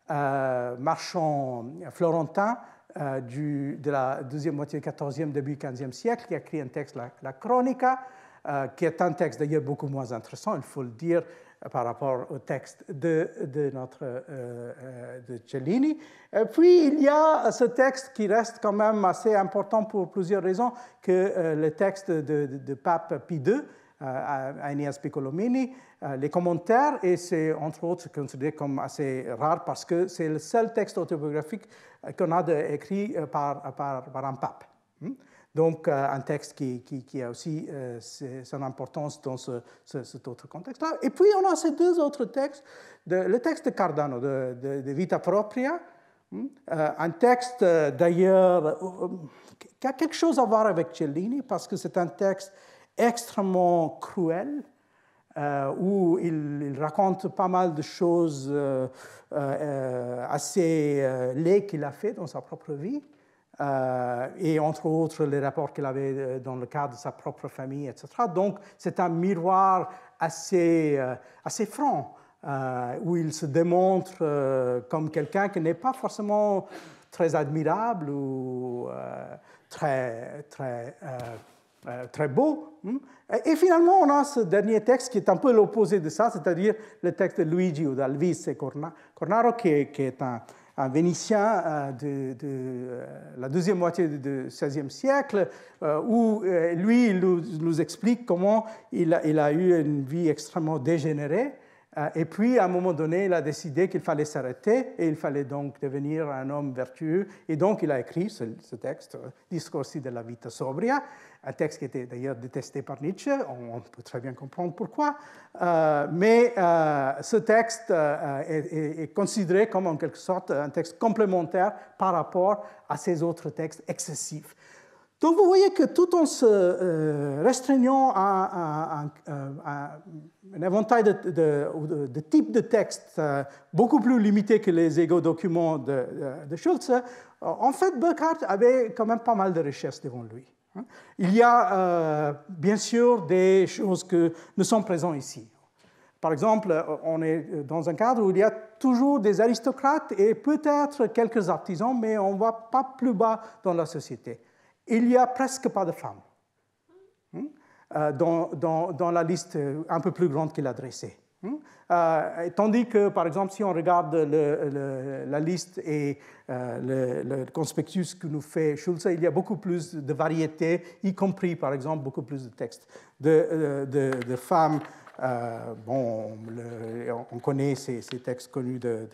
marchand florentin, de la deuxième moitié du XIVe, début XVe siècle, qui a écrit un texte, la, la Chronica, euh, qui est un texte d'ailleurs beaucoup moins intéressant, il faut le dire, euh, par rapport au texte de, de notre, euh, de Cellini. Et puis, il y a ce texte qui reste quand même assez important pour plusieurs raisons, que le texte de, Pape Pie II, à Aeneas Piccolomini, les commentaires, et c'est entre autres considéré comme assez rare parce que c'est le seul texte autobiographique qu'on a écrit par, par, par un pape. Hmm? Donc, euh, un texte qui, a aussi euh, son importance dans cet autre contexte-là. Et puis, on a ces deux autres textes, le texte de Cardano, de, Vita Propria, hmm, euh, un texte d'ailleurs qui a quelque chose à voir avec Cellini parce que c'est un texte extrêmement cruel où il, raconte pas mal de choses assez laides qu'il a fait dans sa propre vie. Euh, et entre autres les rapports qu'il avait euh, dans le cadre de sa propre famille, etc. Donc c'est un miroir assez, euh, assez franc, où il se démontre comme quelqu'un qui n'est pas forcément très admirable ou très, très, très beau. Hein. Et finalement, on a ce dernier texte qui est un peu l'opposé de ça, c'est-à-dire le texte de Luigi ou d'Alvise Cornaro, qui est un un Vénitien euh, de, euh, la deuxième moitié du XVIe siècle, euh, où lui, nous, explique comment il a eu une vie extrêmement dégénérée euh, et puis, à un moment donné, il a décidé qu'il fallait s'arrêter et il fallait donc devenir un homme vertueux. Et donc, il a écrit ce, texte, texte, euh, de della vita sobria, un texte qui était d'ailleurs détesté par Nietzsche, on, peut très bien comprendre pourquoi. Euh, mais ce texte est, est, considéré comme en quelque sorte un texte complémentaire par rapport à ces autres textes excessifs. Donc vous voyez que tout en se euh, restreignant à, un éventail de, de, de types de textes euh, beaucoup plus limité que les égaux documents de, de euh, en fait, Burkhardt avait quand même pas mal de recherches devant lui. Hein. Il y a bien sûr des choses qui ne sont présentes ici. Par exemple, on est dans un cadre où il y a toujours des aristocrates et peut-être quelques artisans, mais on ne va pas plus bas dans la société il n'y a presque pas de femmes hein, euh, dans, la liste un peu plus grande qu'il a dressée. Hein. Euh, tandis que, par exemple, si on regarde la liste et euh, le, conspectus que nous fait Schulze, il y a beaucoup plus de variétés, y compris, par exemple, beaucoup plus de textes de, femmes. bon, on connaît ces, textes connus de,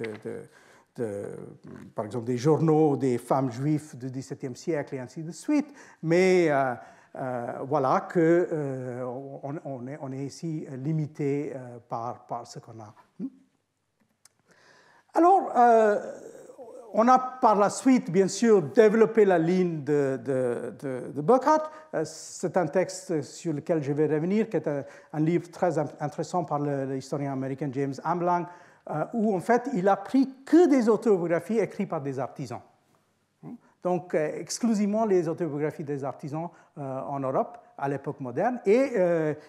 euh, par exemple, des journaux des femmes juives du XVIIe siècle et ainsi de suite. Mais euh, euh, voilà qu'on on, est, ici limité par, par, ce qu'on a. Hmm? Alors, on a par la suite, bien sûr, développé la ligne de, de, C'est un texte sur lequel je vais revenir, qui est un, livre très intéressant par l'historien américain James Amlang, euh, où en fait il a pris que des autobiographies écrites par des artisans. Hein? Donc euh, exclusivement les autobiographies des artisans euh, en Europe à l'époque moderne, et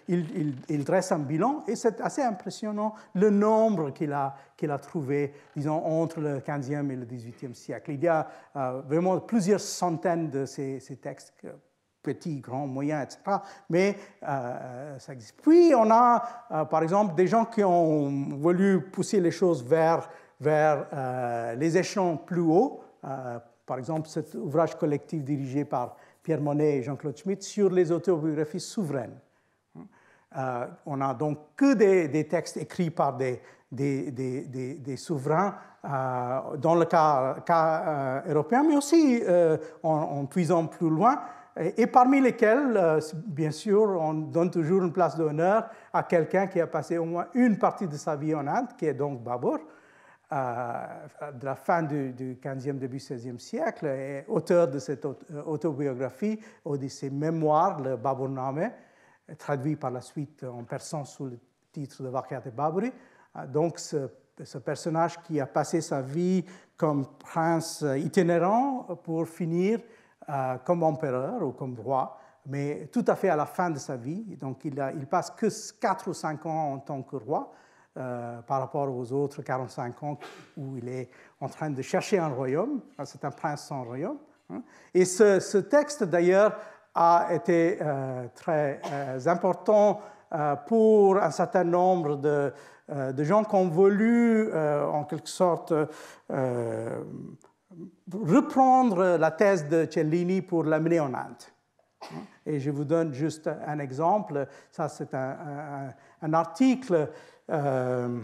il, dresse un bilan, et c'est assez impressionnant le nombre qu'il a, qu'il a trouvé, disons, entre le 15e et le 18e siècle. Il y a vraiment plusieurs centaines de ces, ces textes petit, grand, moyen, etc. Mais euh, ça existe. Puis on a, euh, par exemple, des gens qui ont voulu pousser les choses vers, vers euh, les échelons plus hauts. par exemple, cet ouvrage collectif dirigé par Pierre Monet et Jean-Claude Schmitt sur les autobiographies souveraines. on n'a donc que des, textes écrits par des, des, souverains dans le cas, européen, mais aussi en puisant plus loin et, parmi lesquels, euh, bien sûr, on donne toujours une place d'honneur à quelqu'un qui a passé au moins une partie de sa vie en Inde, qui est donc Babur, euh, de la fin du, 15e, début 16e siècle, et auteur de cette euh, autobiographie ou de ses mémoires, le Name, traduit par la suite en persan sous le titre de de Baburi. Donc, ce, personnage qui a passé sa vie comme prince itinérant pour finir euh, comme empereur ou comme roi, mais tout à fait à la fin de sa vie. Donc il, a, il passe que 4 ou 5 ans en tant que roi euh, par rapport aux autres 45 ans où il est en train de chercher un royaume. Ah, c'est un prince sans royaume. Hein. Et ce, texte, d'ailleurs, a été euh, très important pour un certain nombre de, de gens qui ont voulu, en quelque sorte, reprendre la thèse de Cellini pour l'amener en Inde. Et je vous donne juste un exemple. Ça, c'est un, article euh,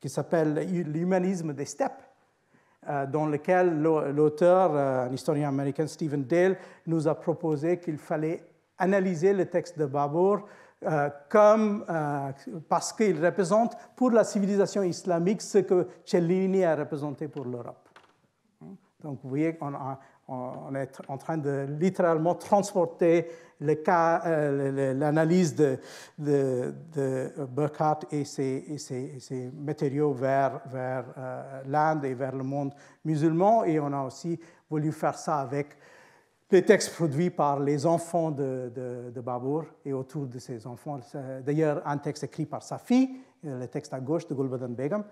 qui s'appelle L'humanisme des steppes, euh, dans lequel l'auteur, euh, un historien américain, Stephen Dale, nous a proposé qu'il fallait analyser le texte de Babour parce qu'il représente pour la civilisation islamique ce que Cellini a représenté pour l'Europe. Donc vous voyez, on, est en train de littéralement transporter euh, l'analyse de, de, Burkhardt et ses, matériaux vers, euh, l'Inde et vers le monde musulman. Et on a aussi voulu faire ça avec les textes produits par les enfants de, de, Babour et autour de ces enfants. D'ailleurs, un texte écrit par sa fille, le texte à gauche de Gulbadan Begum,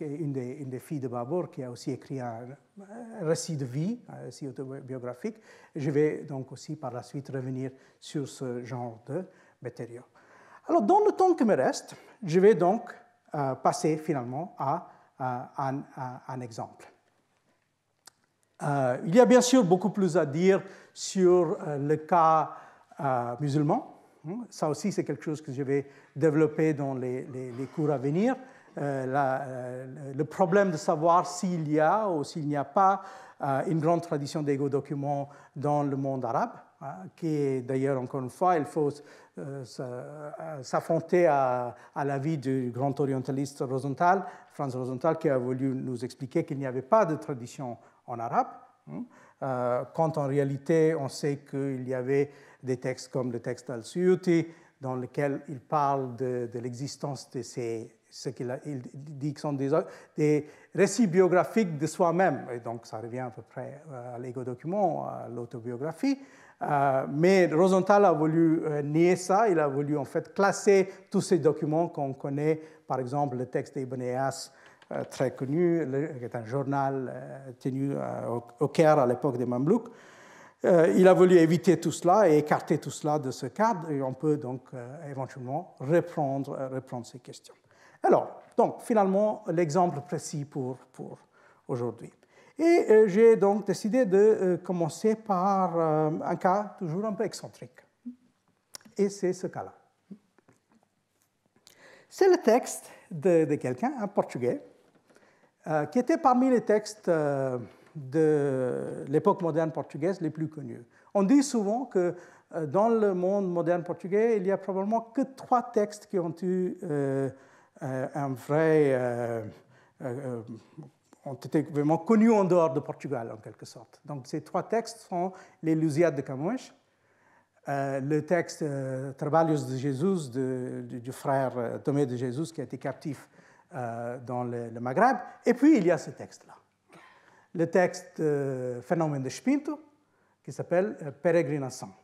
une des, filles de Babor, qui a aussi écrit un, eh, récit de eh, vie, un autobiographique. Je vais donc aussi par la suite revenir sur ce genre de matériaux. Alors, dans le temps qui me reste, je vais donc euh, passer finalement à, un exemple. Euh, il y a bien sûr beaucoup plus à dire sur euh, le cas musulman. Hmm, ça aussi, c'est quelque chose que je vais développer dans les cours à venir. Euh, euh, le problème de savoir s'il y a ou s'il n'y a pas euh, une grande tradition d'égo-documents dans le monde arabe, hein, qui est d'ailleurs, encore une fois, il faut s'affronter à, l'avis du grand orientaliste Rosenthal, Franz Rosenthal, qui a voulu nous expliquer qu'il n'y avait pas de tradition en arabe, hein. quand en réalité on sait qu'il y avait des textes comme le texte al suyuti dans lequel il parle de l'existence de ces ce qu'il il dit que sont des, récits biographiques de soi-même. Et donc, ça revient à peu près euh, à lego document à l'autobiographie. Euh, mais Rosenthal a voulu euh, nier ça, il a voulu en fait classer tous ces documents qu'on connaît, par exemple le texte d'Ibn euh, très connu, qui est un journal tenu au, au Caire à l'époque des Mamelouks. il a voulu éviter tout cela et écarter tout cela de ce cadre, et on peut donc éventuellement reprendre, reprendre ces questions. Alors, donc, finalement, l'exemple précis pour, aujourd'hui. Et euh, j'ai donc décidé de euh, commencer par euh, un cas toujours un peu excentrique. Et c'est ce cas-là. C'est le texte de, de quelqu'un, un portugais, qui était parmi les textes de l'époque moderne portugaise les plus connus. On dit souvent que dans le monde moderne portugais, il y a probablement que trois textes qui ont eu euh, un vrai, euh, euh, ont été vraiment connus en dehors de Portugal, en quelque sorte. Donc ces trois textes sont les Lusiades de Camões, le texte Trabalhos de Jésus du frère Tomé de Jésus qui a été captif dans le, Maghreb. Et puis il y a ce texte-là, le texte Phénomène de Spinto qui s'appelle Peregrinação.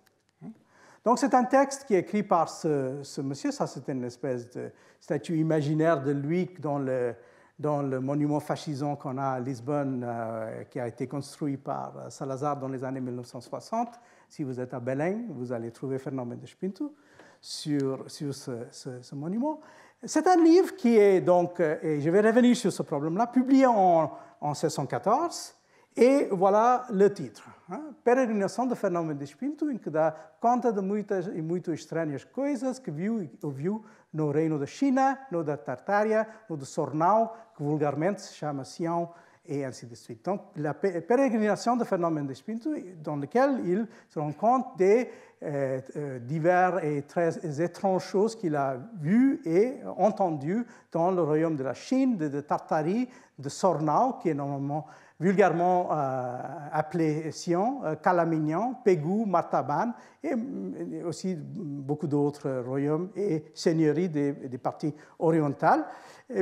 Donc c'est un texte qui est écrit par ce, monsieur, ça c'est une espèce de statue imaginaire de lui dans le, dans le monument fascisant qu'on a à Lisbonne, euh, qui a été construit par euh, Salazar dans les années 1960. Si vous êtes à Belém, vous allez trouver Fernand de Pinto sur, sur ce, monument. C'est un livre qui est donc, euh, et je vais revenir sur ce problème-là, publié en, en 1614 et voilà le titre. Pérégrination hein. Peregrinação do Fenômeno Spinto Espírito, em que dá conta de muitas e muito estranhas coisas que viu e ouviu no reino da China, no da Tartária, no de Sornau, que vulgarmente se chama Sião, et ainsi de suite. Donc, la pérégrination du phénomène de Spinto, dans lequel il se rend compte des e, e, diverses et très étranges choses qu'il a vues et entendues dans le royaume de la Chine, de, la Tartarie, de Sornau, qui est normalement vulgairement euh, appelé Sion, euh, Calamignan, Pégou, Martaban, et euh, aussi beaucoup d'autres royaumes et seigneuries des, parties orientales.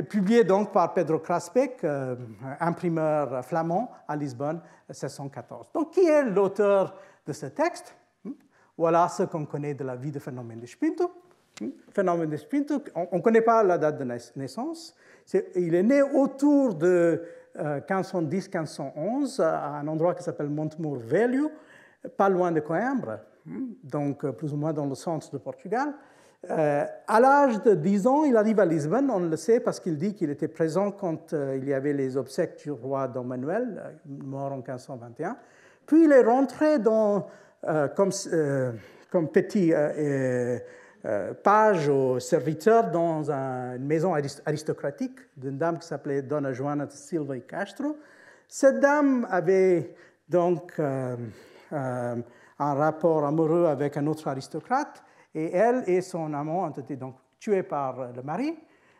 publié donc par Pedro Kraspek, imprimeur flamand à Lisbonne, 1614. Donc, qui est l'auteur de ce texte hmm? Voilà ce qu'on connaît de la vie de Phénomène de Spinto. Hmm? Phénomène de Spinto, on ne connaît pas la date de naissance. il est né autour de 1510-1511 euh, à un endroit qui s'appelle Montmour Value, pas loin de Coimbra, hein, donc euh, plus ou moins dans le centre de Portugal. Euh, à l'âge de 10 ans, il arrive à Lisbonne, on le sait parce qu'il dit qu'il était présent quand il y avait les obsèques du roi Don Manuel, mort en 1521. Puis il est rentré dans, comme, comme, petit euh, page au serviteur dans une maison aristocratique d'une dame qui s'appelait Donna de Silva y Castro. Cette dame avait donc euh, euh, un rapport amoureux avec un autre aristocrate et elle et son amant ont été donc tués par le mari.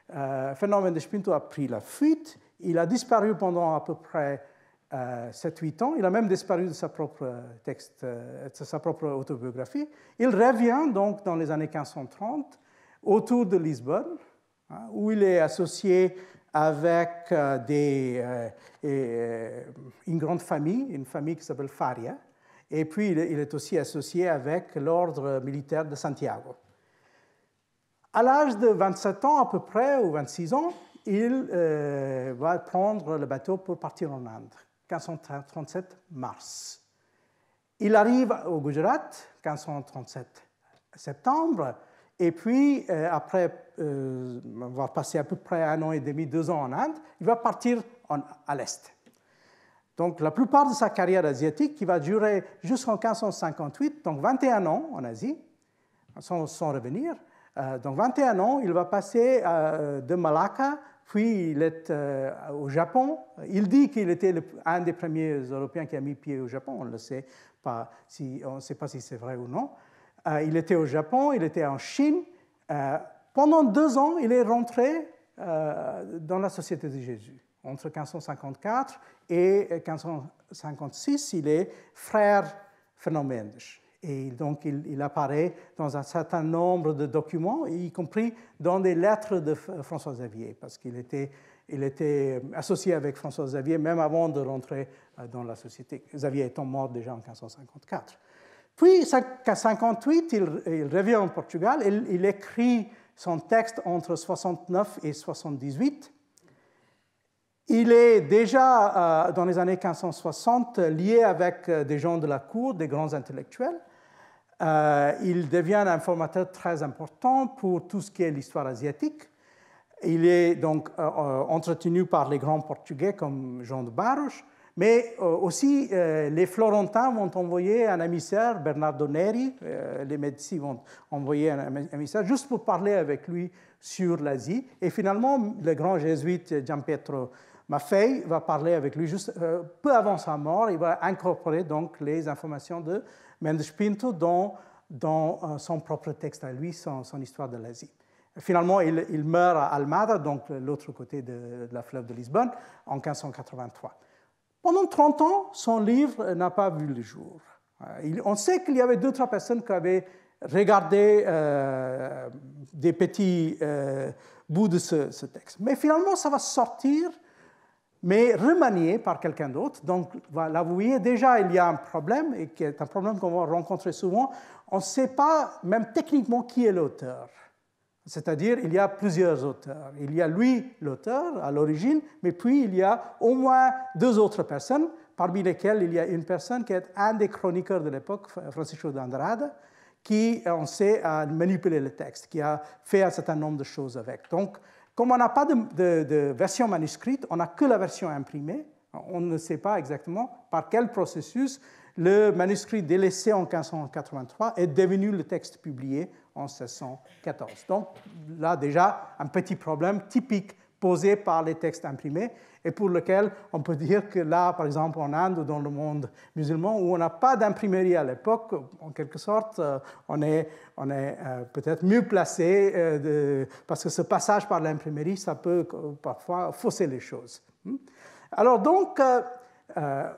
Fernando phénomène de Spinto a pris la fuite. Il a disparu pendant à peu près 7 euh, huit ans, il a même disparu de sa propre, euh, euh, de sa propre autobiographie. Il revient donc dans les années 1530 autour de Lisbonne, hein, où il est associé avec une grande famille, une famille qui s'appelle Faria, et puis il est aussi associé avec l'ordre militaire de Santiago. À l'âge de 27 ans à peu près, ou 26 ans, il va prendre le bateau pour partir en Inde. 1537 mars. Il arrive au Gujarat 1537 septembre, et puis euh, après euh, avoir passé à peu près un an et demi, deux ans en Inde, il va partir à l'Est. Donc la plupart de sa carrière asiatique, qui va durer jusqu'en 1558, donc 21 ans en Asie, sans, revenir, euh, donc 21 ans, il va passer de Malacca puis il est euh, au Japon. Il dit qu'il était un des premiers Européens qui a mis pied au Japon. On ne sait pas si on sait pas si c'est vrai ou non. Euh, il était au Japon. Il était en Chine. Euh, pendant deux ans, il est rentré dans la Société de Jésus. Entre 1554 et 1556, il est frère Fernand et donc, il, apparaît dans un certain nombre de documents, y compris dans des lettres de François Xavier, parce qu'il était, euh, associé avec François Xavier même avant de rentrer euh, dans la société. Xavier étant mort déjà en 1554. Puis, en 58, il, revient en Portugal, il, écrit son texte entre 69 et 78. Il est déjà, euh, dans les années 1560, lié avec des gens de la cour, des grands intellectuels, euh, il devient un informateur très important pour tout ce qui est l'histoire asiatique. Il est donc euh, euh, entretenu par les grands portugais comme Jean de Barros, mais aussi les Florentins vont envoyer un émissaire, Bernardo Neri, les Médicis vont envoyer un émissaire juste pour parler avec lui sur l'Asie. Et finalement, le grand jésuite Gianpietro Maffei va parler avec lui juste peu avant sa mort. Il va incorporer donc les informations de Mendes Pinto dans, euh, son propre texte à lui, son, histoire de l'Asie. Finalement, il, il, meurt à Almada, donc l'autre côté de, la fleuve de Lisbonne, en 1583. Pendant 30 ans, son livre n'a pas vu le jour. Euh, on sait qu'il y avait deux, trois personnes qui avaient regardé euh, des petits bouts de ce, ce, texte. Mais finalement, ça va sortir mais remanié par quelqu'un d'autre. Donc là, vous voyez déjà, il y a un problème, et qui est un problème qu'on va rencontrer souvent. On ne sait pas, même techniquement, qui est l'auteur. C'est-à-dire, il y a plusieurs auteurs. Il y a lui, l'auteur, à l'origine, mais puis il y a au moins deux autres personnes, parmi lesquelles il y a une personne qui est un des chroniqueurs de l'époque, Francisco d'Andrade, qui, on sait, a manipulé le texte, qui a fait un certain nombre de choses avec. Donc, comme on n'a pas de, version manuscrite, on n'a que la version imprimée. On ne sait pas exactement par quel processus le manuscrit délaissé en 1583 est devenu le texte publié en 1614. Donc là déjà, un petit problème typique posé par les textes imprimés et pour lequel on peut dire que là, par exemple, en Inde, dans le monde musulman, où on n'a pas d'imprimerie à l'époque, en quelque sorte, euh, on est, on est euh, peut-être mieux placé euh, de, parce que ce passage par l'imprimerie, ça peut parfois fausser les choses. Hmm? Alors donc,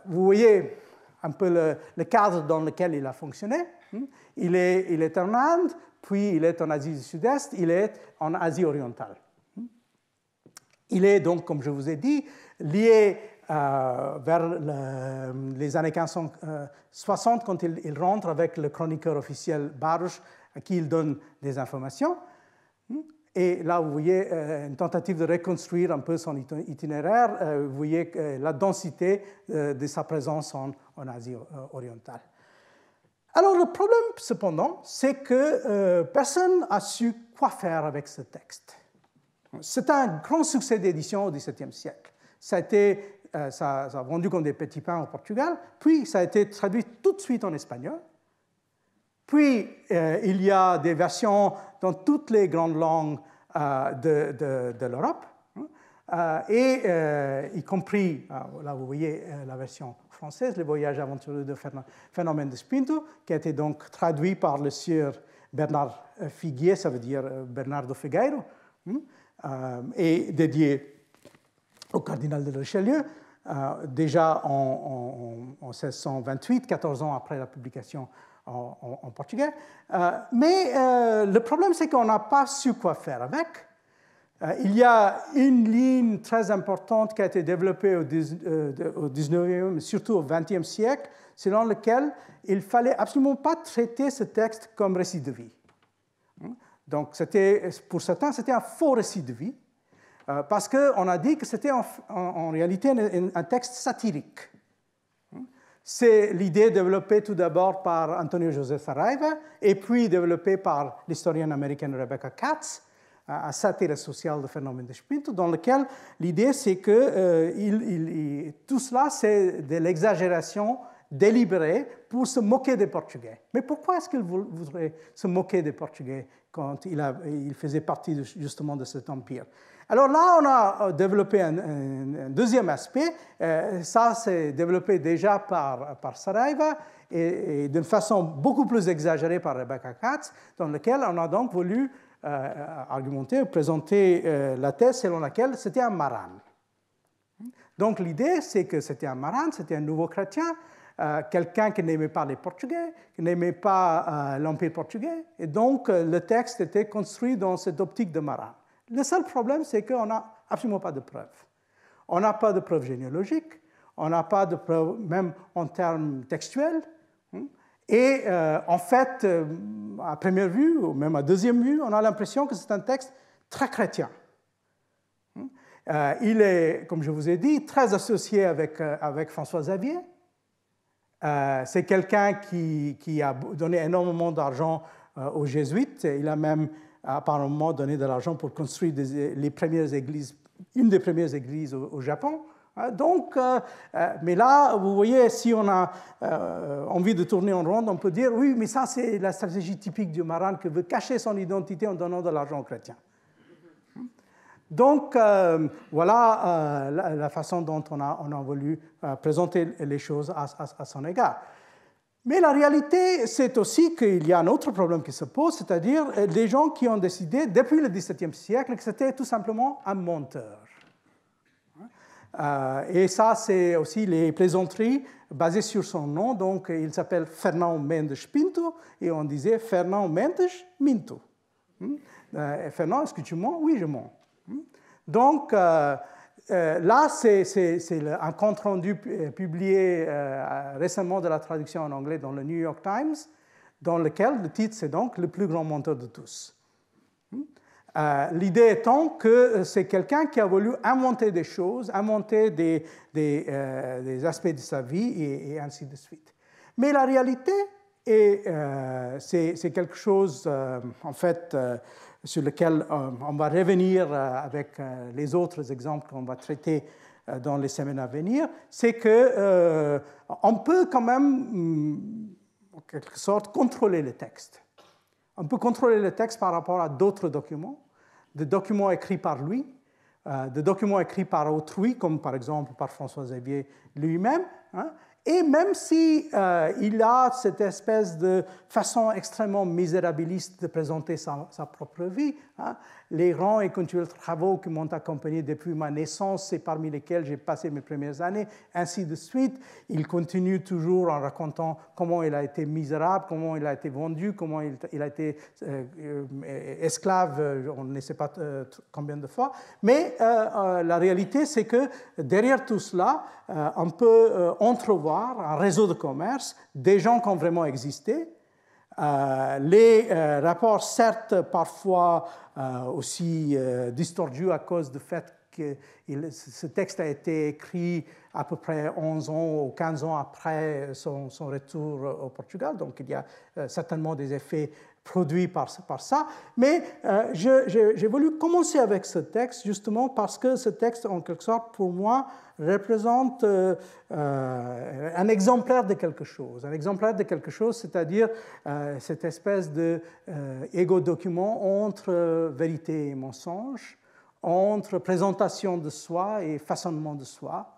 vous voyez un peu le, cadre dans lequel il a fonctionné. Hmm? Il il est en Inde, puis il est en Asie du Sud-Est, il est en Asie orientale. Il est donc, comme je vous ai dit, lié euh, vers les années 1560 euh, quand il, rentre avec le chroniqueur officiel Baruch à qui il donne des informations. Hmm? Et là, vous voyez euh, une tentative de reconstruire un peu son itinéraire. vous voyez la densité de sa présence en, Asie orientale. Alors le problème, cependant, c'est que personne n'a su quoi faire avec ce texte. C'est un grand succès d'édition au XVIIe siècle. Ça a, euh, ça, vendu comme des petits pains au Portugal, puis ça a été traduit tout de suite en espagnol. Puis euh, il y a des versions dans toutes les grandes langues euh, de, l'Europe, hein. et y compris, là vous voyez la version française, Le voyage aventureux de Phénomène de Spinto, qui a été donc traduit par le sieur Bernard Figuier, ça veut dire Bernardo Figueiro. Hein. Euh, et dédié au cardinal de Richelieu, euh, déjà en, 1628, 14 ans après la publication en, portugais. Euh, mais le problème, c'est qu'on n'a pas su quoi faire avec. Il y a une ligne très importante qui a été développée au 19e, surtout au 20e siècle, selon laquelle il fallait absolument pas traiter ce texte comme récit de vie. Donc pour certains, c'était un faux récit de vie, euh, parce qu'on a dit que c'était en, réalité un, texte satirique. Hmm. C'est l'idée développée tout d'abord par Antonio Joseph Saraiva et puis développée par l'historienne américaine Rebecca Katz, à satire sociale du phénomène de Spinto, dans lequel l'idée c'est que euh, tout cela c'est de l'exagération délibéré pour se moquer des Portugais. Mais pourquoi est-ce qu'il voudrait se moquer des Portugais quand il, faisait partie justement de cet empire Alors là, on a euh, développé un, deuxième aspect. Euh, ça, s'est développé déjà par, par Saraiva et, d'une façon beaucoup plus exagérée par Rebecca Katz, dans lequel on a donc voulu euh, argumenter, présenter la thèse selon laquelle c'était un maran. Donc l'idée, c'est que c'était un Marran, c'était un nouveau chrétien, euh, quelqu'un qui n'aimait pas les Portugais, qui n'aimait pas euh, l'Empire portugais. Et donc, euh, le texte était construit dans cette optique de Marat. Le seul problème, c'est qu'on n'a absolument pas de preuves. On n'a pas de preuves généalogiques, on n'a pas de preuves même en termes textuels. Hmm? Et en fait, à première vue, ou même à deuxième vue, on a l'impression que c'est un texte très chrétien. Hmm? il est, comme je vous ai dit, très associé avec François Xavier. Euh, c'est quelqu'un qui, a donné énormément d'argent euh, aux jésuites. Il a même apparemment donné de l'argent pour construire les premières églises, une des premières églises au, Japon. Euh, donc, mais là, vous voyez, si on a envie de tourner en ronde, on peut dire oui, mais ça, c'est la stratégie typique du Maran qui veut cacher son identité en donnant de l'argent aux chrétiens. Donc, euh, voilà euh, la, façon dont on a, voulu euh, présenter les choses à, son égard. Mais la réalité, c'est aussi qu'il y a un autre problème qui se pose, c'est-à-dire les gens qui ont décidé depuis le XVIIe siècle que c'était tout simplement un menteur. et ça, c'est aussi les plaisanteries basées sur son nom. Donc, il s'appelle Fernand Mendes Pinto et on disait Fernand Mendes Minto. Hmm? Fernand, est-ce que tu mens Oui, je mens. Donc, euh, euh, là, c'est un compte-rendu euh, publié récemment de la traduction en anglais dans le New York Times, dans lequel le titre c'est donc Le plus grand menteur de tous. Hmm. L'idée étant que c'est quelqu'un qui a voulu inventer des choses, inventer des, des, des aspects de sa vie et, et, ainsi de suite. Mais la réalité, c'est quelque chose, en fait, sur lequel euh, on va revenir euh, avec euh, les autres exemples qu'on va traiter dans les semaines à venir, c'est que on peut quand même, mm, en quelque sorte, contrôler le texte. On peut contrôler le texte par rapport à d'autres documents, des documents écrits par lui, des documents écrits par autrui, comme par exemple par François Xavier lui-même, hein, et même si euh, il a cette espèce de façon extrêmement misérabiliste de présenter sa, propre vie, hein, les grands et continuels travaux qui m'ont accompagné depuis ma naissance et parmi lesquels j'ai passé mes premières années, ainsi de suite. Il continue toujours en racontant comment il a été misérable, comment il a été vendu, comment il, a été euh, euh, esclave, euh, on ne sait pas combien de fois. Mais la réalité, c'est que derrière tout cela, on peut entrevoir un réseau de commerce, des gens qui ont vraiment existé, euh, les euh, rapports, certes parfois euh, aussi distordus à cause de fait ce texte a été écrit à peu près 11 ans ou 15 ans après son, retour au Portugal, donc il y a euh, certainement des effets produits par, ça. Mais euh, j'ai voulu commencer avec ce texte justement parce que ce texte, en quelque sorte, pour moi, représente euh, un exemplaire de quelque chose. Un exemplaire de quelque chose, c'est-à-dire cette espèce de document entre vérité et mensonge entre présentation de soi et façonnement de soi,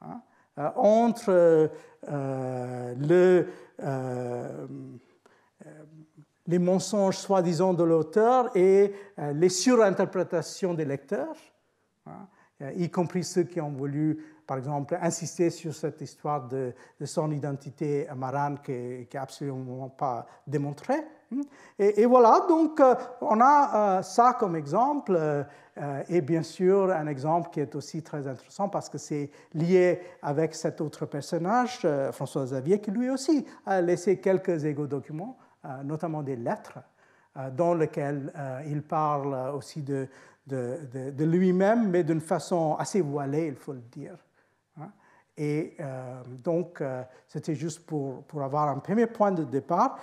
hein, euh, entre euh, euh, le, les mensonges soi-disant de l'auteur et les surinterprétations des lecteurs, hein, y compris ceux qui ont voulu, par exemple, insister sur cette histoire de, son identité marane qui n'est absolument pas démontrée. Hein. et, voilà, donc on a ça comme exemple euh, et bien sûr, un exemple qui est aussi très intéressant parce que c'est lié avec cet autre personnage, euh, François Xavier, qui lui aussi a laissé quelques égaux documents euh, notamment des lettres, dans lesquelles il parle aussi de, lui-même, mais d'une façon assez voilée, il faut le dire. Hein. Et donc, c'était juste pour, avoir un premier point de départ.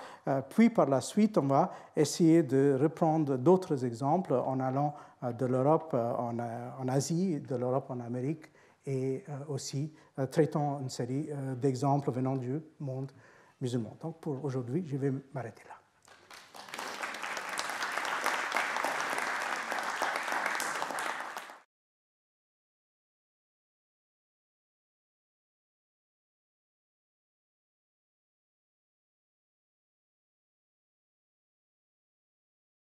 puis, par la suite, on va essayer de reprendre d'autres exemples en allant euh, de l'Europe euh, euh, en, Asie, de l'Europe en Amérique, et aussi traitant une série d'exemples venant du monde musulman. Donc pour aujourd'hui, je vais m'arrêter là.